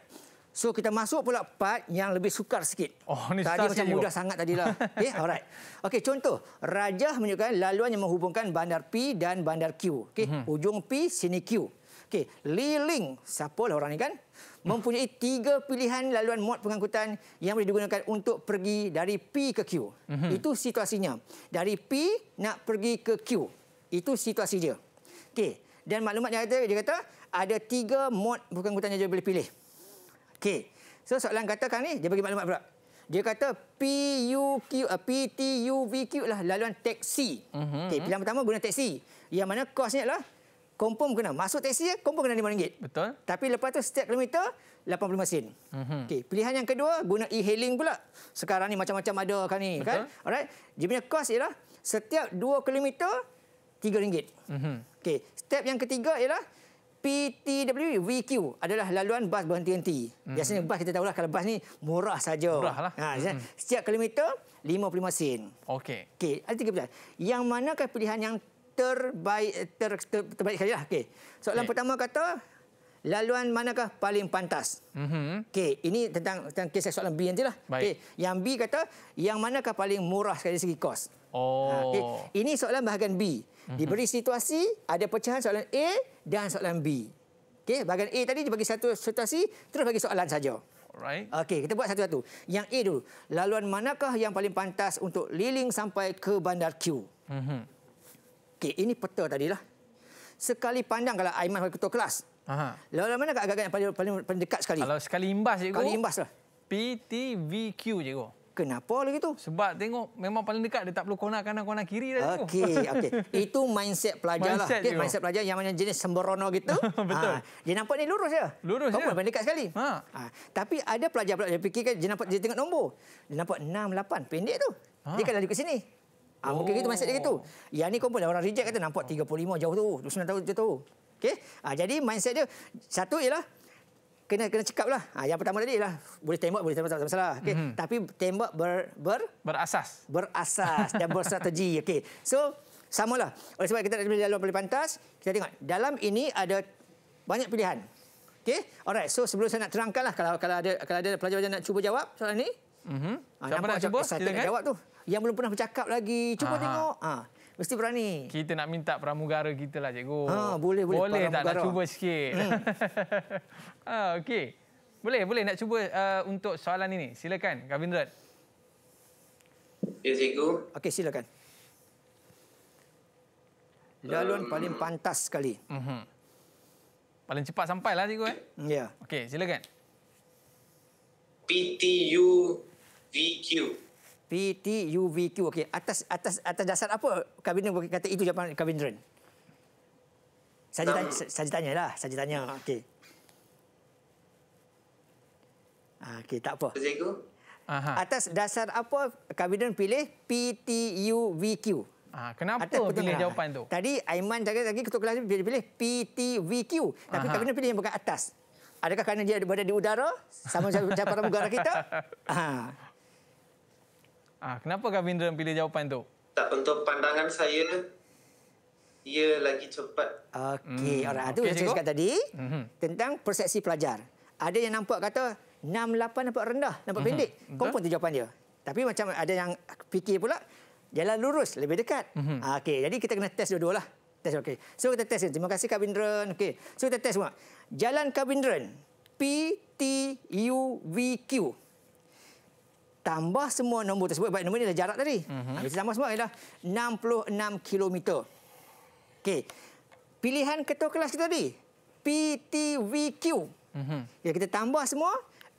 So kita masuk pula part yang lebih sukar sikit. Oh, ni tadi macam sikit, mudah cikgu. sangat tadilah. Okey, [LAUGHS] ya, alright. Okey, contoh, rajah menunjukkan laluan yang menghubungkan bandar P dan bandar Q. Okey, hmm. ujung P sini Q. Okey, Liling siapa lah orang ni kan? Mempunyai tiga pilihan laluan mod pengangkutan yang boleh digunakan untuk pergi dari P ke Q. Mm -hmm. Itu situasinya. Dari P nak pergi ke Q. Itu situasi dia. Okey, dan maklumat yang ada, dia kata ada tiga mod pengangkutan yang dia boleh pilih. Okey, so soalan katakan ni, dia bagi maklumat pula. Dia kata PUQ, uh, eh, Q lah laluan teksi. Mm -hmm. okay, pilihan pertama guna teksi. Yang mana kosnya lah? confirm kena. Masuk teksi dia, confirm kena RM5. Betul. Tapi lepas tu setiap kilometer, 85 sen. Mm-hmm. Okay. Pilihan yang kedua, guna e-hailing pula. Sekarang ni macam-macam ada kan ni. Kan? Betul. Kan? Alright. Dia punya kos ialah setiap 2 kilometer, RM3. Mm hmm okay. Step yang ketiga ialah PTW VQ adalah laluan bas berhenti henti. mm Biasanya bas kita tahulah kalau bas ni murah saja. Murah lah. Ha, mm-hmm. setiap kilometer 55 sen. Okey. Okey, ada tiga pilihan. Yang manakah pilihan yang terbaik ter, ter, terbaik sekali lah. Okey. Soalan okay. pertama kata laluan manakah paling pantas? Mhm. Okey, ini tentang tentang kes soalan B nanti lah. Okey, yang B kata yang manakah paling murah sekali segi kos? Oh. Ha, okay. Ini soalan bahagian B. Mm-hmm. Diberi situasi ada pecahan soalan A dan soalan B. Okey, bahagian A tadi dibagi satu situasi, terus bagi soalan saja. Alright. Okey, kita buat satu-satu. Yang A dulu, laluan manakah yang paling pantas untuk liling sampai ke bandar Q? Mhm. Okey, ini peta lah. Sekali pandang kalau Aiman sebagai ketua kelas. Aha. Lalu mana agak-agak yang paling, paling, paling dekat sekali? Kalau sekali imbas, cikgu. Sekali imbas lah. PTVQ, cikgu. Kenapa lagi tu? Sebab tengok memang paling dekat dia tak perlu kona kanan kona kiri dah okay, tu. Okey, okey. [LAUGHS] Itu mindset pelajar mindset lah. Okay, mindset pelajar yang macam jenis sembrono gitu. [LAUGHS] Betul. Ha, dia nampak ni lurus je. Lurus Kamu je. paling dekat sekali. Ha. ha. Tapi ada pelajar pula yang fikirkan dia nampak dia tengok nombor. Dia nampak 6 8 pendek tu. Ha. Dia kan lalu ke sini. Ha, oh. Mungkin itu mindset dia itu. Yang ni komponlah orang reject kata nampak 35 jauh tu. 29 tahun jauh tu. Okay? Ha, ah, jadi mindset dia satu ialah kena kena cekap lah. Ha, yang pertama tadi ialah boleh tembak boleh tembak tak masalah. Okay? Mm-hmm. Tapi tembak ber, ber, berasas. Berasas dan [LAUGHS] berstrategi. Okay. So sama lah. Oleh sebab kita nak pilih laluan paling pantas, kita tengok dalam ini ada banyak pilihan. Okay? Alright, so sebelum saya nak terangkan lah kalau, kalau ada kalau ada pelajar-pelajar nak cuba jawab soalan ni. Mm-hmm. Ha, Siapa nak cuba? Silakan. Nak jawab tu. Yang belum pernah bercakap lagi, cuba Aha. tengok. Ha, mesti berani. Kita nak minta pramugara kita lah, cikgu. Ha, boleh, boleh. Boleh tak nak cuba sikit? Hmm. ha, [LAUGHS] okey. Boleh, boleh nak cuba uh, untuk soalan ini. Silakan, Kavindrat. Ya, cikgu. Okey, silakan. Jalan um, paling pantas sekali. Uh-huh. Paling cepat sampai lah, cikgu. Eh? Ya. Yeah. Okey, silakan. PTU VQ. PTUVQ. Okey, atas atas atas dasar apa kabinet kata itu jawapan kabinet? Saja tanya, saja tanyalah, saja tanya. Okey. Ah, okey, tak apa. Cikgu. Aha. Atas dasar apa kabinet pilih PTUVQ? Ah, kenapa atas pilih petunga. jawapan tu? Tadi Aiman cakap lagi, lagi ketua kelas pilih, pilih PTVQ, tapi Aha. kabinet pilih yang bukan atas. Adakah kerana dia berada di udara sama macam negara kita? [LAUGHS] Ah. Ah, kenapa Gavindran pilih jawapan tu? Tak untuk pandangan saya ia lagi cepat. Okey, hmm. orang itu okay, saya cakap tadi hmm. tentang persepsi pelajar. Ada yang nampak kata 68 nampak rendah, nampak mhm. pendek. Hmm. Confirm tu jawapan dia. Tapi macam ada yang fikir pula jalan lurus lebih dekat. Hmm. Okey, jadi kita kena test dua dua lah. Test okay. So kita test. Terima kasih Kabindran. Okay, So kita test semua. Jalan Kabindran. P T U V Q tambah semua nombor tersebut. Baik, nombor ini adalah jarak tadi. Mm-hmm. Kita tambah semua adalah 66 km. Okey. Pilihan ketua kelas kita tadi. PTVQ. Mm-hmm. Ya, kita tambah semua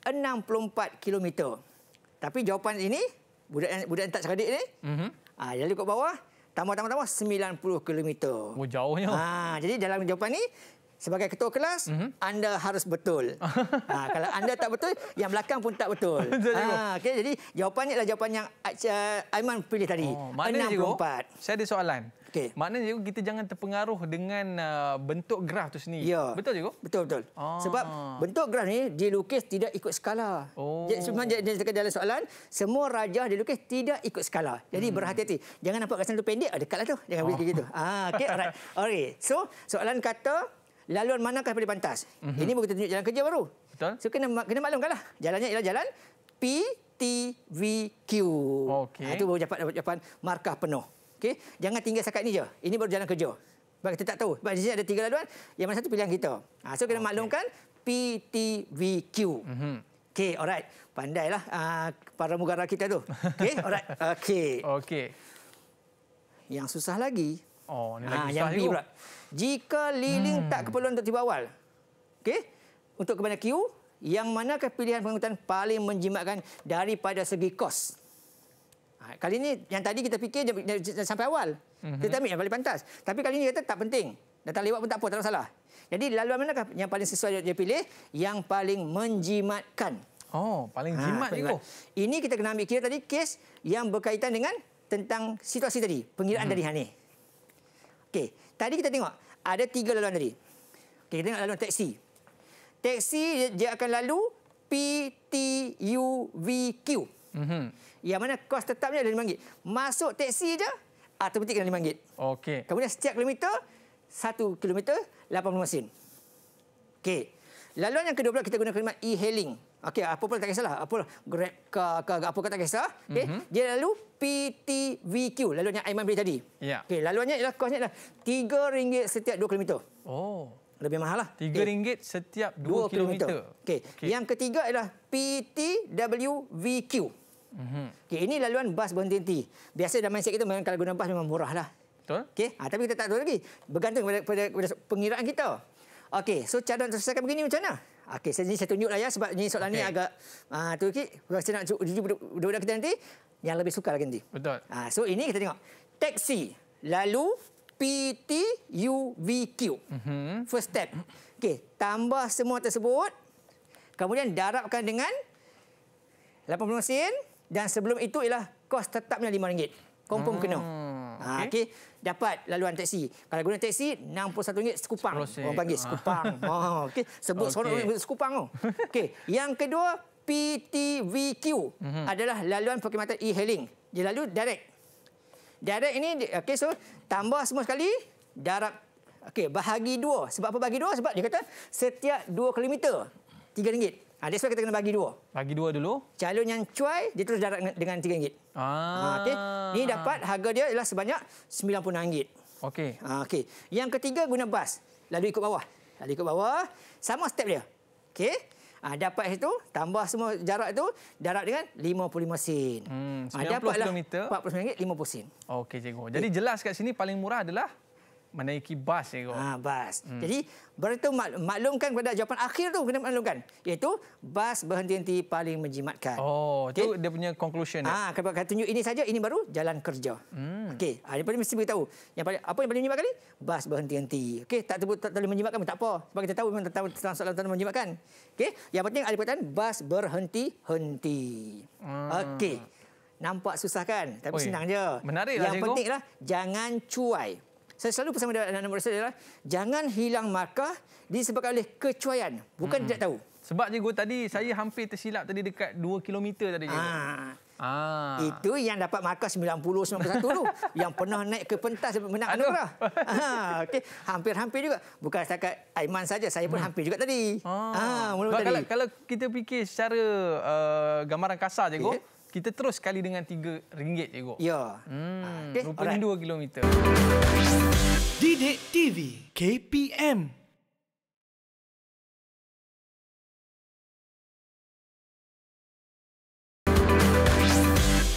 64 km. Tapi jawapan ini, budak yang, budak yang tak seradik ini, mm-hmm. ha, ah, jadi kat bawah, tambah-tambah-tambah 90 km. Oh, jauhnya. Ha, jadi dalam jawapan ini, sebagai ketua kelas mm-hmm. anda harus betul. [LAUGHS] ha, kalau anda tak betul, yang belakang pun tak betul. [LAUGHS] ha, okay, jadi jawapannya adalah jawapan yang uh, Aiman pilih tadi. Oh, 64. Cikgu, saya ada soalan. Okay. Maknanya cikgu, kita jangan terpengaruh dengan uh, bentuk graf tu sendiri. Ya. Betul cikgu? Betul betul. Ah. Sebab bentuk graf ni dilukis tidak ikut skala. Oh. Sebenarnya dia cakap dalam soalan, semua rajah dilukis tidak ikut skala. Jadi hmm. berhati-hati. Jangan nampak kesan tu pendek, dekatlah tu. Jangan oh. begitu. Ah, okey. Alright. [LAUGHS] Alright. So, soalan kata laluan manakah yang paling pantas. Mm -hmm. Ini baru kita tunjuk jalan kerja baru. Betul. So kena kena maklumkanlah. Jalannya ialah jalan P T V Q. Okey. Itu ha, baru dapat dapat jawapan markah penuh. Okay. Jangan tinggal setakat ini je. Ini baru jalan kerja. Sebab kita tak tahu. Sebab di sini ada tiga laluan, yang mana satu pilihan kita. Ha, so kena okay. maklumkan P T V Q. Mm -hmm. Okey, alright. Pandailah uh, para mugara kita tu. Okey, [LAUGHS] alright. Okey. Okey. Yang susah lagi. Oh, ini lagi ha, susah yang B pula jika Liling hmm. tak keperluan untuk tiba awal. Okey? Untuk kepada Q, yang manakah pilihan pengangkutan paling menjimatkan daripada segi kos? Ha, kali ini yang tadi kita fikir sampai awal. Mm-hmm. Kita ambil yang paling pantas. Tapi kali ini kata tak penting. Datang lewat pun tak apa, tak masalah. Jadi lalu mana yang paling sesuai dia pilih? Yang paling menjimatkan. Oh, paling ha, jimat ha, itu. Ini kita kena ambil kira tadi kes yang berkaitan dengan tentang situasi tadi. Pengiraan mm-hmm. dari Hani. Okey, tadi kita tengok ada tiga laluan tadi. Okay, kita tengok laluan teksi. Teksi dia, dia akan lalu P, T, U, V, Q. Mm -hmm. Yang mana kos tetapnya ada RM5. Masuk teksi je, automatik ada RM5. Okay. Kemudian setiap kilometer, 1 kilometer, 80 sen. Okay. Laluan yang kedua pula kita gunakan kelima e-hailing. Okey, apa pun tak kisahlah. Apa Grab car ke apa kata tak kisah. Okey, mm-hmm. dia lalu PTVQ, laluannya Aiman beli tadi. Yeah. Okey, laluannya ialah kosnya ialah RM3 setiap 2 km. Oh. Lebih mahal lah. RM3 okay. setiap 2, 2 km. km. Okey. Okay. Yang ketiga ialah PTWVQ. mm Okey, ini laluan bas berhenti henti. Biasa dalam mindset kita memang kalau guna bas memang murah lah. Betul? Okey, ha, tapi kita tak tahu lagi. Bergantung pada, pengiraan kita. Okey, so cara untuk selesaikan begini macam mana? Okey, saya ni saya tunjuklah ya sebab ni soalan okay. ni agak ah uh, tu sikit. Rasa nak jujur budak kita nanti yang lebih suka lagi nanti. Betul. Ah so ini kita tengok. Taxi lalu PTUVQ. Mhm. Mm First step. Okey, tambah semua tersebut. Kemudian darabkan dengan 80 sen dan sebelum itu ialah kos tetapnya RM5. Confirm hmm. kena. Ah okey. okay dapat laluan teksi. Kalau guna teksi RM61 sekupang. Sekurang Orang panggil sekupang. Oh, okey, sebut okay. seronok sekupang oh. Okey, yang kedua PTVQ mm -hmm. adalah laluan perkhidmatan e-hailing. Dia lalu direct. Direct ini okey so tambah semua sekali darab okey bahagi dua. Sebab apa bahagi dua? Sebab dia kata setiap dua km RM3. Ha, that's why kita kena bagi dua. Bagi dua dulu. Calon yang cuai, dia terus darat dengan RM3. Ah. Ha, ah, okay. Ini dapat harga dia ialah sebanyak RM96. Okey. Ha, ah, okay. Yang ketiga guna bas. Lalu ikut bawah. Lalu ikut bawah. Sama step dia. Okay. Ha, dapat itu, tambah semua jarak itu, jarak dengan 55 sen. Hmm, 90 ha, km. 40 ringgit, 50 sen. Okey, cikgu. Jadi eh. jelas kat sini paling murah adalah? menaiki bas ya kau. Ah, bas. Hmm. Jadi berarti maklumkan pada jawapan akhir tu kena maklumkan iaitu bas berhenti-henti paling menjimatkan. Oh, okay. tu dia punya conclusion ya. Ah, kalau tunjuk ini saja ini baru jalan kerja. Hmm. Okey, ha, dia pun mesti beritahu. Yang paling apa yang paling menjimatkan ni? Bas berhenti-henti. Okey, tak terlalu tak, tak menjimatkan tak apa. Sebab kita tahu memang tahu tentang soalan tentang menjimatkan. Okey, yang penting ada perkataan bas berhenti-henti. Hmm. Okey. Nampak susah kan? Tapi Oi. senang je. Menarik lah, Yang penting pentinglah jangan cuai saya selalu pesan kepada anak-anak murid saya adalah jangan hilang markah disebabkan oleh kecuaian, bukan hmm. tidak tahu. Sebab cikgu tadi saya hampir tersilap tadi dekat 2 km tadi cikgu. Ah. ah. Itu yang dapat markah 90 91 tu [LAUGHS] yang pernah naik ke pentas menang anugerah. Ah, okey, hampir-hampir juga. Bukan setakat Aiman saja, saya pun hmm. hampir juga tadi. Ah, ah mula -mula tadi. Kalau, kalau kita fikir secara uh, gambaran kasar cikgu, yeah kita terus sekali dengan tiga ringgit, cikgu. Ya. Hmm, ah, okay. Rupanya 2 kilometer. Didik TV KPM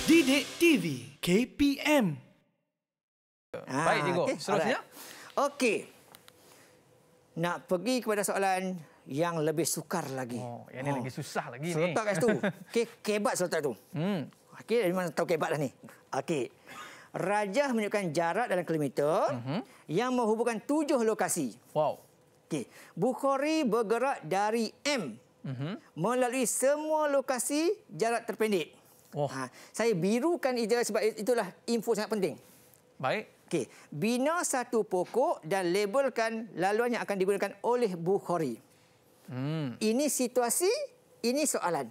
Didik TV KPM ah, Baik, cikgu. Okay. Seterusnya. Okey. Nak pergi kepada soalan yang lebih sukar lagi. Oh, yang ni oh. lagi susah lagi selotak ni. Selotak kat situ. [LAUGHS] Okey, kebat selotak tu. Hmm. Okey, dari mana tahu kebat dah ni? Okey. Raja menunjukkan jarak dalam kilometer mm-hmm. yang menghubungkan tujuh lokasi. Wow. Okey. Bukhari bergerak dari M mm-hmm. melalui semua lokasi jarak terpendek. Oh. Ha, saya birukan itu sebab itulah info sangat penting. Baik. Okey, bina satu pokok dan labelkan laluan yang akan digunakan oleh Bukhari. Hmm. Ini situasi, ini soalan.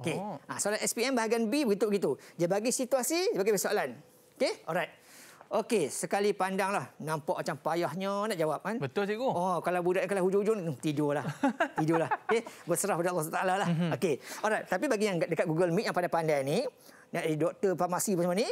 Okey. Oh. Ha, soalan SPM bahagian B begitu begitu. Dia bagi situasi, dia bagi soalan. Okey? Alright. Okey, sekali pandanglah. Nampak macam payahnya nak jawab kan? Betul cikgu. Oh, kalau budak kalau hujung-hujung hmm, tidurlah. [LAUGHS] tidurlah. Okey, berserah pada Allah Taala lah. Mhm. Okey. Alright, tapi bagi yang dekat Google Meet yang pada pandai ni, nak jadi doktor farmasi macam ni,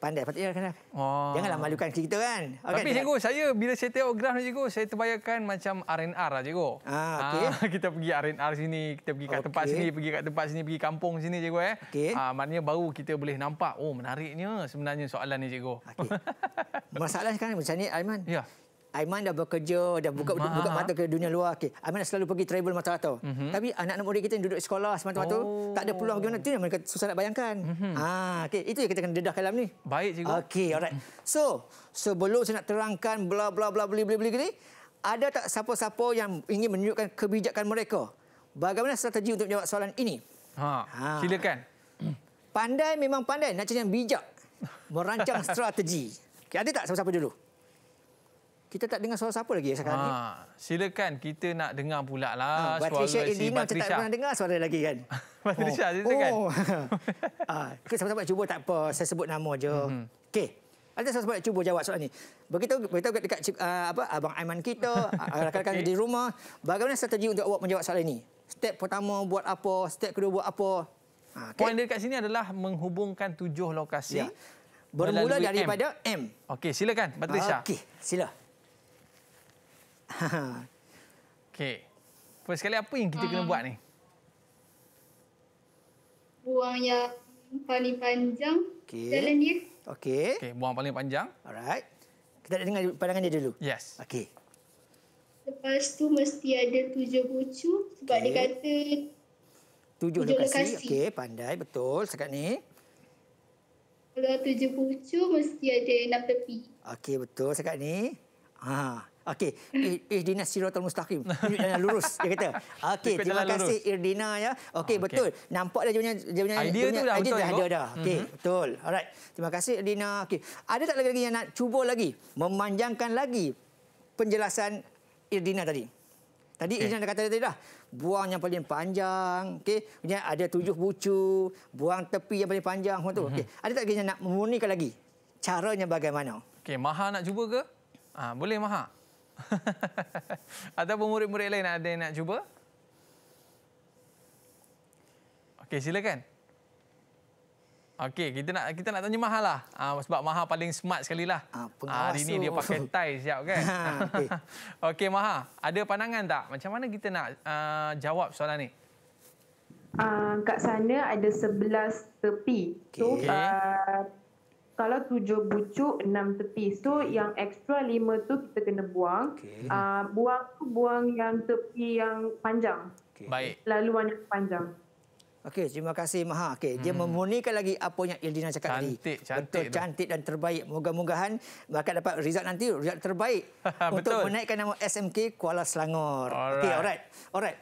pandai patutnya oh. kan. Oh. Janganlah malukan kita kan. Okay, Tapi cikgu, saya bila saya tengok graf ni cikgu, saya terbayangkan macam R&R lah cikgu. Ah, okay. ah, [LAUGHS] kita pergi R&R sini, kita pergi kat okay. tempat sini, pergi kat tempat sini, pergi kampung sini cikgu eh. Okay. Ah, maknanya baru kita boleh nampak, oh menariknya sebenarnya soalan ni cikgu. Okey. [LAUGHS] Masalah sekarang macam ni Aiman. Ya. Aiman dah bekerja, dah buka Ma. Hmm, buka ha, ha. mata ke dunia luar. Okay. Aiman dah selalu pergi travel mata-mata. Mm-hmm. Tapi anak-anak murid kita yang duduk sekolah semata-mata, oh. tak ada peluang pergi mana. Itu yang mereka susah nak bayangkan. Mm-hmm. Ah, ha, okay. Itu yang kita kena dedah dalam ni. Baik, cikgu. Okay, alright. So, sebelum saya nak terangkan bla bla bla bla bla bla ni, ada tak siapa-siapa yang ingin menunjukkan kebijakan mereka? Bagaimana strategi untuk menjawab soalan ini? Ha, ha. Silakan. Pandai memang pandai. Nak cakap bijak. Merancang [LAUGHS] strategi. Okay, ada tak siapa-siapa dulu? kita tak dengar suara siapa lagi ya sekarang ha, ni? Ah, silakan, kita nak dengar pula lah ha, suara Patricia si Indina, Patricia. Kita tak pernah dengar suara lagi kan? [LAUGHS] Patricia, oh. silakan. Oh. ha, [LAUGHS] sama-sama cuba tak apa, saya sebut nama je. Mm -hmm. Okey, ada sama-sama cuba jawab soalan ni. Begitu kita dekat uh, apa abang Aiman kita, [LAUGHS] rakan-rakan okay. di rumah, bagaimana strategi untuk awak menjawab soalan ini? Step pertama buat apa, step kedua buat apa? okay. Poin dekat sini adalah menghubungkan tujuh lokasi. Ya. Bermula daripada M. M. Okey, silakan Patricia. Okey, sila. [LAUGHS] Okey. First sekali apa yang kita uh. kena ah. buat ni? Buang yang paling panjang. Okey. Okey. Okey, buang paling panjang. Alright. Kita nak dengar pandangan dia dulu. Yes. Okey. Lepas tu mesti ada tujuh bucu sebab okay. dia kata tujuh, tujuh lokasi. lokasi. Okey, pandai betul sekat ni. Kalau tujuh bucu, mesti ada enam tepi. Okey, betul sekat ni. Ha. Okey, Irdina Siratul Mustaqim. lurus dia kata. Okey, terima kasih Irdina ya. Okey, ah, okay. betul. Nampak dah dia punya dia punya idea punya, tu dah idea betul. Dah ada dah. Okey, mm -hmm. betul. Alright. Terima kasih Irdina. Okey. Ada tak lagi yang nak cuba lagi memanjangkan lagi penjelasan Irdina tadi? Tadi okay. Irdina dah kata tadi dah. Buang yang paling panjang, okey. Punya ada tujuh bucu, buang tepi yang paling panjang macam tu. Mm Okey. Ada tak lagi yang nak memurnikan lagi caranya bagaimana? Okey, Maha nak cuba ke? Ah, ha, boleh Maha. [LAUGHS] Ataupun murid-murid lain ada yang nak cuba? Okey, silakan. Okey, kita nak kita nak tanya maha lah. Ah, sebab maha paling smart sekali lah. Ah, ah hari ini dia pakai tie siap kan? [LAUGHS] Ah, okey, [LAUGHS] okay, maha Ada pandangan tak? Macam mana kita nak uh, jawab soalan ni? Uh, kat sana ada sebelas tepi. Okay. So, uh, kalau tujuh bucu, enam tepi so yang extra lima tu kita kena buang okay. uh, ah, buang tu buang yang tepi yang panjang okay. baik lalu yang panjang Okey, terima kasih Maha. Okey, hmm. dia memurnikan lagi apa yang Ildina cakap cantik, tadi. Cantik, Betul, cantik dan terbaik. Moga-mogahan bakal dapat result nanti, result terbaik [LAUGHS] untuk menaikkan nama SMK Kuala Selangor. Okey, alright. Okay, alright. alright.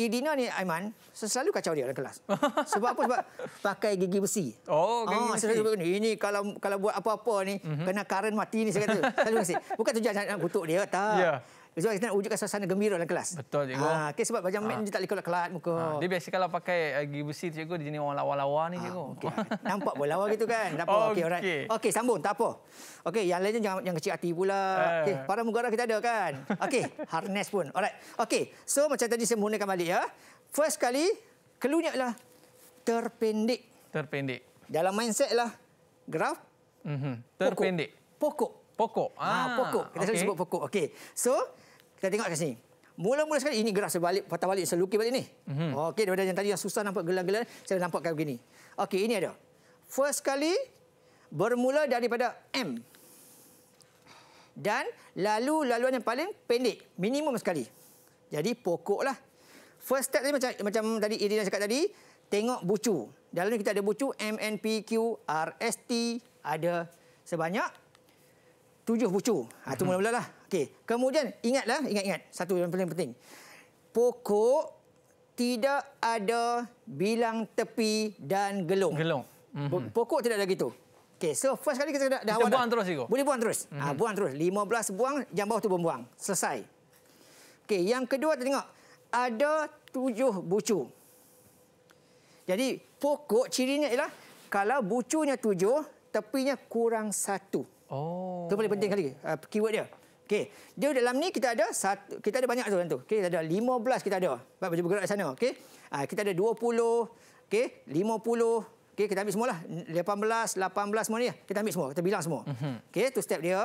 Idina eh, ni Aiman selalu kacau dia dalam kelas. [LAUGHS] Sebab apa? Sebab pakai gigi besi. Oh, gigi ah, selalu Ini kalau kalau buat apa-apa ni mm-hmm. kena karen mati ni saya kata. Selalu kasi. Bukan tujuan nak kutuk dia tak. Yeah. So, kita nak wujudkan suasana gembira dalam kelas. Betul, cikgu. Ah, okay, sebab macam mat dia ah. tak boleh kelat muka. Ha, dia biasa kalau pakai gigi eh, besi cikgu. Dia jenis orang lawa-lawa ni, ah, cikgu. Ha, okay. Nampak pun lawa gitu kan? Nampak apa. Oh, okay, okay. okay, sambung. Tak apa. Okay, yang lainnya jangan, jangan kecil hati pula. Eh. Okay, para mugara kita ada kan? Okay, [LAUGHS] harness pun. Alright. Okay, so macam tadi saya menggunakan balik ya. First kali, keluarnya lah terpendek. Terpendek. Dalam mindset lah, graf, mm -hmm. terpendek. Pokok. pokok. Pokok. Ah, ah, pokok. Kita okay. selalu sebut pokok. Okey. So, kita tengok kat sini. Mula-mula sekali ini gerak sebalik patah balik saya lukis balik ni. Mm-hmm. Okey, daripada yang tadi yang susah nampak gelang-gelang, saya dah nampakkan begini. Okey, ini ada. First kali bermula daripada M. Dan lalu laluan yang paling pendek, minimum sekali. Jadi pokoklah. First step tadi macam macam tadi Irina cakap tadi, tengok bucu. Dalam ni kita ada bucu M N P Q R S T ada sebanyak tujuh pucu. Ha, ah, itu hmm. mula-mula lah. Okey, Kemudian ingatlah, ingat-ingat. Satu yang paling penting. Pokok tidak ada bilang tepi dan gelung. Gelung. Mm -hmm. Pokok tidak ada gitu. Okey, so first kali kita dah, dah kita buang dah. terus itu. Boleh buang terus. Mm -hmm. ha, buang terus. 15 buang, jam bawah tu buang. Selesai. Okey, yang kedua kita tengok. Ada tujuh bucu. Jadi pokok cirinya ialah kalau bucunya tujuh, tepinya kurang satu. Oh. Itu paling penting kali. uh, ah, keyword dia. Okey. Dia dalam ni kita ada satu, kita ada banyak zon tu. Okey, kita ada 15 kita ada. Baik baju bergerak sana. Okey. Uh, kita ada 20, okey, 50, okey, kita ambil semualah. 18, 18 semua ni. Kita ambil semua, kita bilang semua. Mm-hmm. Okey, tu step dia.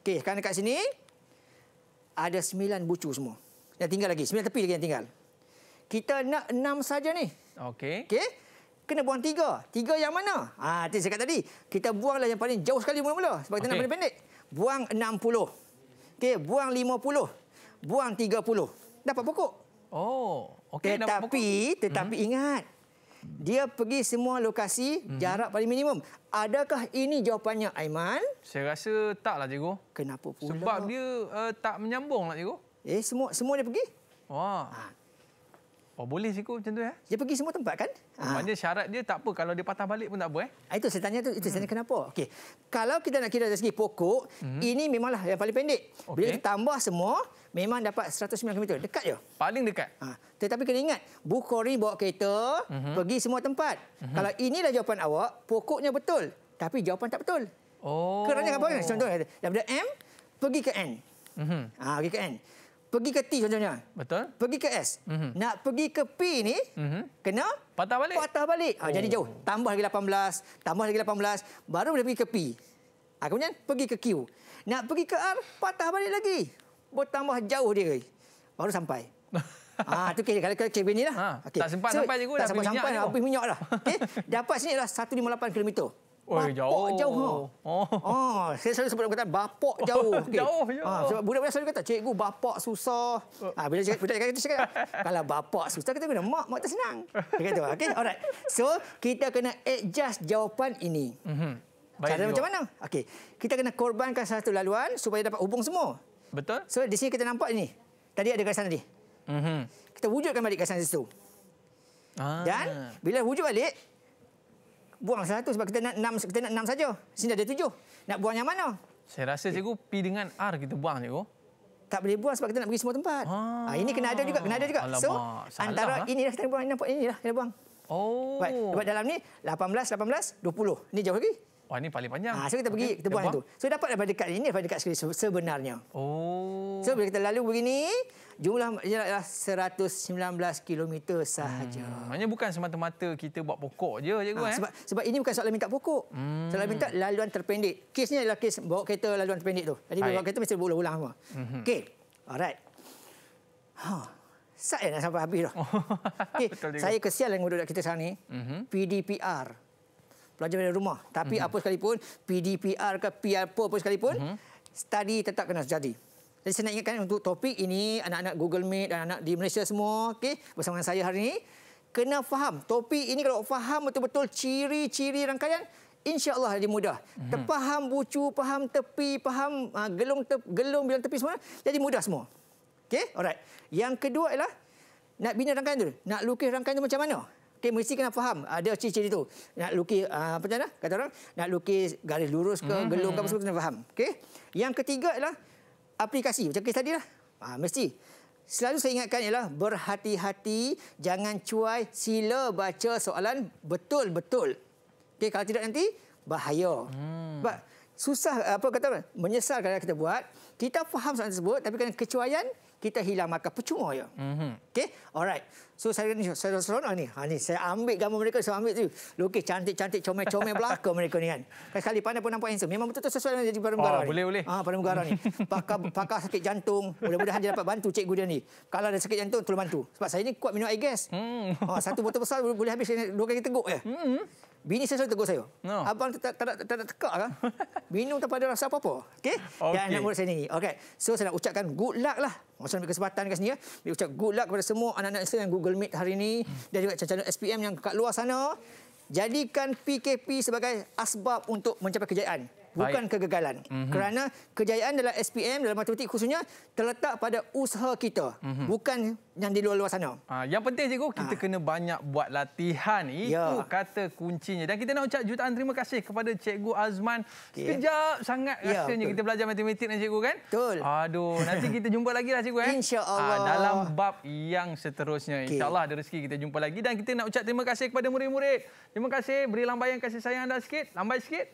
Okey, sekarang dekat sini ada 9 bucu semua. Yang tinggal lagi, 9 tepi lagi yang tinggal. Kita nak 6 saja ni. Okey. Okey kena buang tiga. Tiga yang mana? Ah, ha, saya cakap tadi. Kita buanglah yang paling jauh sekali mula-mula sebab kita okay. nak benda pendek. Buang 60. Okey, buang 50. Buang 30. Dapat pokok. Oh, okey dapat pokok. Tetapi, tetapi hmm. ingat. Dia pergi semua lokasi hmm. jarak paling minimum. Adakah ini jawapannya Aiman? Saya rasa taklah cikgu. Kenapa pula? Sebab dia uh, tak menyambunglah cikgu. Eh, semua semua dia pergi? Wah. Ha. Oh boleh sih macam tu ya. Dia pergi semua tempat kan? Ah. Maknanya syarat dia tak apa kalau dia patah balik pun tak apa eh. Ah, itu saya tanya tu itu hmm. saya kenapa? Okey. Kalau kita nak kira dari segi pokok, hmm. ini memanglah yang paling pendek. Okay. Bila kita tambah semua memang dapat 109 km. Dekat je. Paling dekat. Ha. Tetapi kena ingat, Bukhari bawa kereta hmm. pergi semua tempat. Hmm. Kalau inilah jawapan awak, pokoknya betul. Tapi jawapan tak betul. Oh. Kerana apa? Contoh daripada M pergi ke N. Mm -hmm. ha, pergi ke N pergi ke T contohnya. Betul. Pergi ke S. Mm -hmm. Nak pergi ke P ni, mm -hmm. kena patah balik. Patah balik. Ha, oh. Jadi jauh. Tambah lagi 18, tambah lagi 18, baru boleh pergi ke P. Ha, kemudian pergi ke Q. Nak pergi ke R, patah balik lagi. Bertambah jauh dia. Eh. Baru sampai. Ah, [LAUGHS] tu kira kalau kira ni lah. Ha, okay. Tak sempat so, sampai je Tak sempat sampai, habis minyak lah. Okay. Dapat sini adalah 158 kilometer. Oi, bapak jauh. jauh. Ha? Oh. oh. saya selalu sebut kata bapak [LAUGHS] oh, jauh. Okay. jauh, ya. Ah, sebab budak-budak selalu kata, cikgu bapak susah. Oh. Ah, bila cakap, budak cakap, cakap, kalau bapak susah, kita kena mak, mak tak senang. Dia kata, okay, alright. So, kita kena adjust jawapan ini. Mm Cara macam mana? Okay. Kita kena korbankan satu laluan supaya dapat hubung semua. Betul. So, di sini kita nampak ini. Tadi ada kaisan tadi. Mm -hmm. Kita wujudkan balik kaisan situ. Ah. Dan bila wujud balik, buang satu sebab kita nak enam kita nak enam saja. Sini ada tujuh. Nak buang yang mana? Saya rasa cikgu eh. P dengan R kita buang cikgu. Tak boleh buang sebab kita nak pergi semua tempat. Ha. Ha, ini kena ada juga, kena ada juga. Alamak, so salah, antara ha? Lah. inilah kita buang, ini nampak inilah kita buang. Oh. Sebab, dalam ni 18 18 20. Ni jauh lagi. Wah ini paling panjang. Ha, so kita pergi, okay. kita buat yang So dapat daripada dekat ini daripada dekat sekali sebenarnya. Oh. So bila kita lalu begini, jumlah ialah 119 km sahaja. Hmm. Maknanya bukan semata-mata kita buat pokok je je ha, kan? Sebab, sebab ini bukan soalan minta pokok. Hmm. Soalan minta laluan terpendek. Kesnya adalah kes bawa kereta laluan terpendek tu. Jadi bawa kereta mesti berulang-ulang semua. hmm Okey. Alright. Ha. Saya nak sampai habis dah. [LAUGHS] Okay, saya kesian dengan budak kita sekarang ni. Mm-hmm. PDPR belajar dari rumah. Tapi mm-hmm. apa sekalipun, PDPR ke PRPO pun sekalipun, mm-hmm. study tetap kena jadi. Jadi saya nak ingatkan untuk topik ini, anak-anak Google Meet dan anak di Malaysia semua, okay, bersama dengan saya hari ini, kena faham. Topik ini kalau faham betul-betul ciri-ciri rangkaian, InsyaAllah jadi mudah. Mm-hmm. Terpaham bucu, faham tepi, faham uh, gelung, te- gelung bilang tepi semua, jadi mudah semua. Okay, alright. Yang kedua ialah, nak bina rangkaian tu, nak lukis rangkaian itu macam mana? okay, mesti kena faham ada ah, ciri-ciri tu. Nak lukis uh, apa macam Kata orang nak lukis garis lurus ke mm-hmm. gelung ke apa semua kena faham. Okey. Yang ketiga ialah aplikasi. Macam kes tadi lah. Ha, mesti. Selalu saya ingatkan ialah berhati-hati, jangan cuai, sila baca soalan betul-betul. Okey, kalau tidak nanti bahaya. Hmm. But, susah apa kata menyesal kerana kita buat kita faham soalan tersebut tapi kerana kecuaian kita hilang maka percuma ya. Mm-hmm. Okey. Alright. So saya saya seronok ni. Ha ni saya ambil gambar mereka saya ambil tu. Lukis cantik-cantik comel-comel belaka [LAUGHS] mereka ni kan. Sekali pandai pun nampak handsome. Memang betul-betul sesuai dengan jadi perempuan. Oh, boleh boleh. Ah ha, perempuan ni. Pakar pakar sakit jantung. Mudah-mudahan dia dapat bantu cikgu dia ni. Kalau ada sakit jantung tolong bantu. Sebab saya ni kuat minum air gas. Mm. Ha, satu botol besar boleh habis dua kali teguk je. Ya. Mm-hmm. Bini saya selalu tegur saya. No. Abang tak tak tak tak tekak kan? [LAUGHS] Minum tanpa ada rasa apa-apa. Okey? Okay. Yang nak murid saya ni. Okey. So saya nak ucapkan good luck lah. Masa ambil kesempatan kat sini ya. Saya ucap good luck kepada semua anak-anak saya yang Google Meet hari ini. Dan juga channel SPM yang kat luar sana. Jadikan PKP sebagai asbab untuk mencapai kejayaan bukan Baik. kegagalan. Mm -hmm. Kerana kejayaan dalam SPM, dalam matematik khususnya, terletak pada usaha kita, mm -hmm. bukan yang di luar-luar sana. Ha, yang penting, Cikgu, kita ha. kena banyak buat latihan. Ya. Itu ya. kata kuncinya. Dan kita nak ucap jutaan terima kasih kepada Cikgu Azman. Okay. Sekejap sangat ya, rasanya betul. kita belajar matematik dengan Cikgu, kan? Betul. Aduh, [LAUGHS] nanti kita jumpa lagi lah, Cikgu. Eh? InsyaAllah. Ha, dalam bab yang seterusnya. Okay. InsyaAllah ada rezeki kita jumpa lagi. Dan kita nak ucap terima kasih kepada murid-murid. Terima kasih. Beri lambai yang kasih sayang anda sikit. Lambai sikit.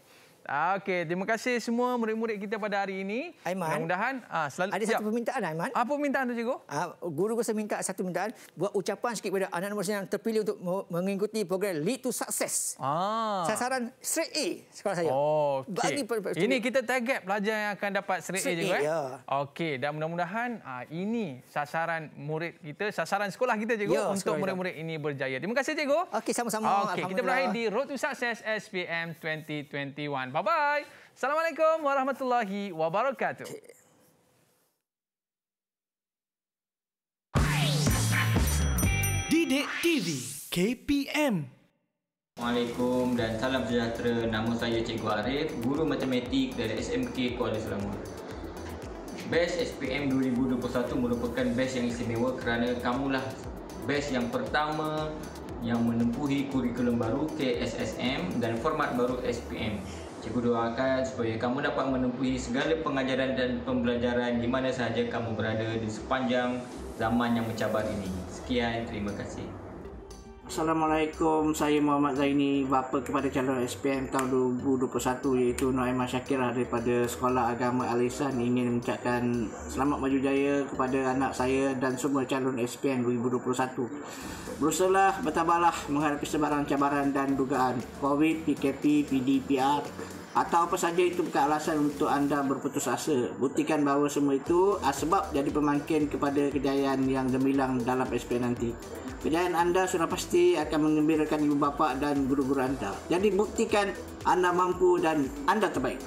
Ah, Okey, terima kasih semua murid-murid kita pada hari ini. Aiman. Mudah-mudahan ah, selalu Ada satu ya. permintaan Aiman. Apa permintaan tu cikgu? Ah, guru saya minta satu permintaan buat ucapan sikit kepada anak anak murid yang terpilih untuk mengikuti program Lead to Success. Ah. Sasaran straight A sekolah saya. Oh, okay. Bagi ini kita target pelajar yang akan dapat straight, straight A juga. Eh? Ya. Okey, dan mudah-mudahan ah, ini sasaran murid kita, sasaran sekolah kita cikgu ya, untuk murid-murid ini berjaya. Terima kasih cikgu. Okey, sama-sama. Okey, kita berakhir di Road to Success SPM 2021. Bye bye. Assalamualaikum warahmatullahi wabarakatuh. Didik TV KPM. Assalamualaikum dan salam sejahtera. Nama saya Cikgu Arif, guru matematik dari SMK Kuala Selangor. Best SPM 2021 merupakan best yang istimewa kerana kamulah best yang pertama yang menempuhi kurikulum baru KSSM dan format baru SPM. Cikgu doakan supaya kamu dapat menempuhi segala pengajaran dan pembelajaran di mana sahaja kamu berada di sepanjang zaman yang mencabar ini. Sekian, terima kasih. Assalamualaikum, saya Muhammad Zaini, bapa kepada calon SPM tahun 2021 iaitu Noaimah Syakir daripada Sekolah Agama Alisan ingin mengucapkan selamat maju jaya kepada anak saya dan semua calon SPM 2021. Berusalah bertabahlah menghadapi sebarang cabaran dan dugaan COVID, PKP, PDPR atau apa saja itu bukan alasan untuk anda berputus asa. Buktikan bahawa semua itu ah, sebab jadi pemangkin kepada kejayaan yang gemilang dalam SPM nanti. Kerjaan anda sudah pasti akan mengembirakan ibu bapa dan guru-guru anda. Jadi buktikan anda mampu dan anda terbaik.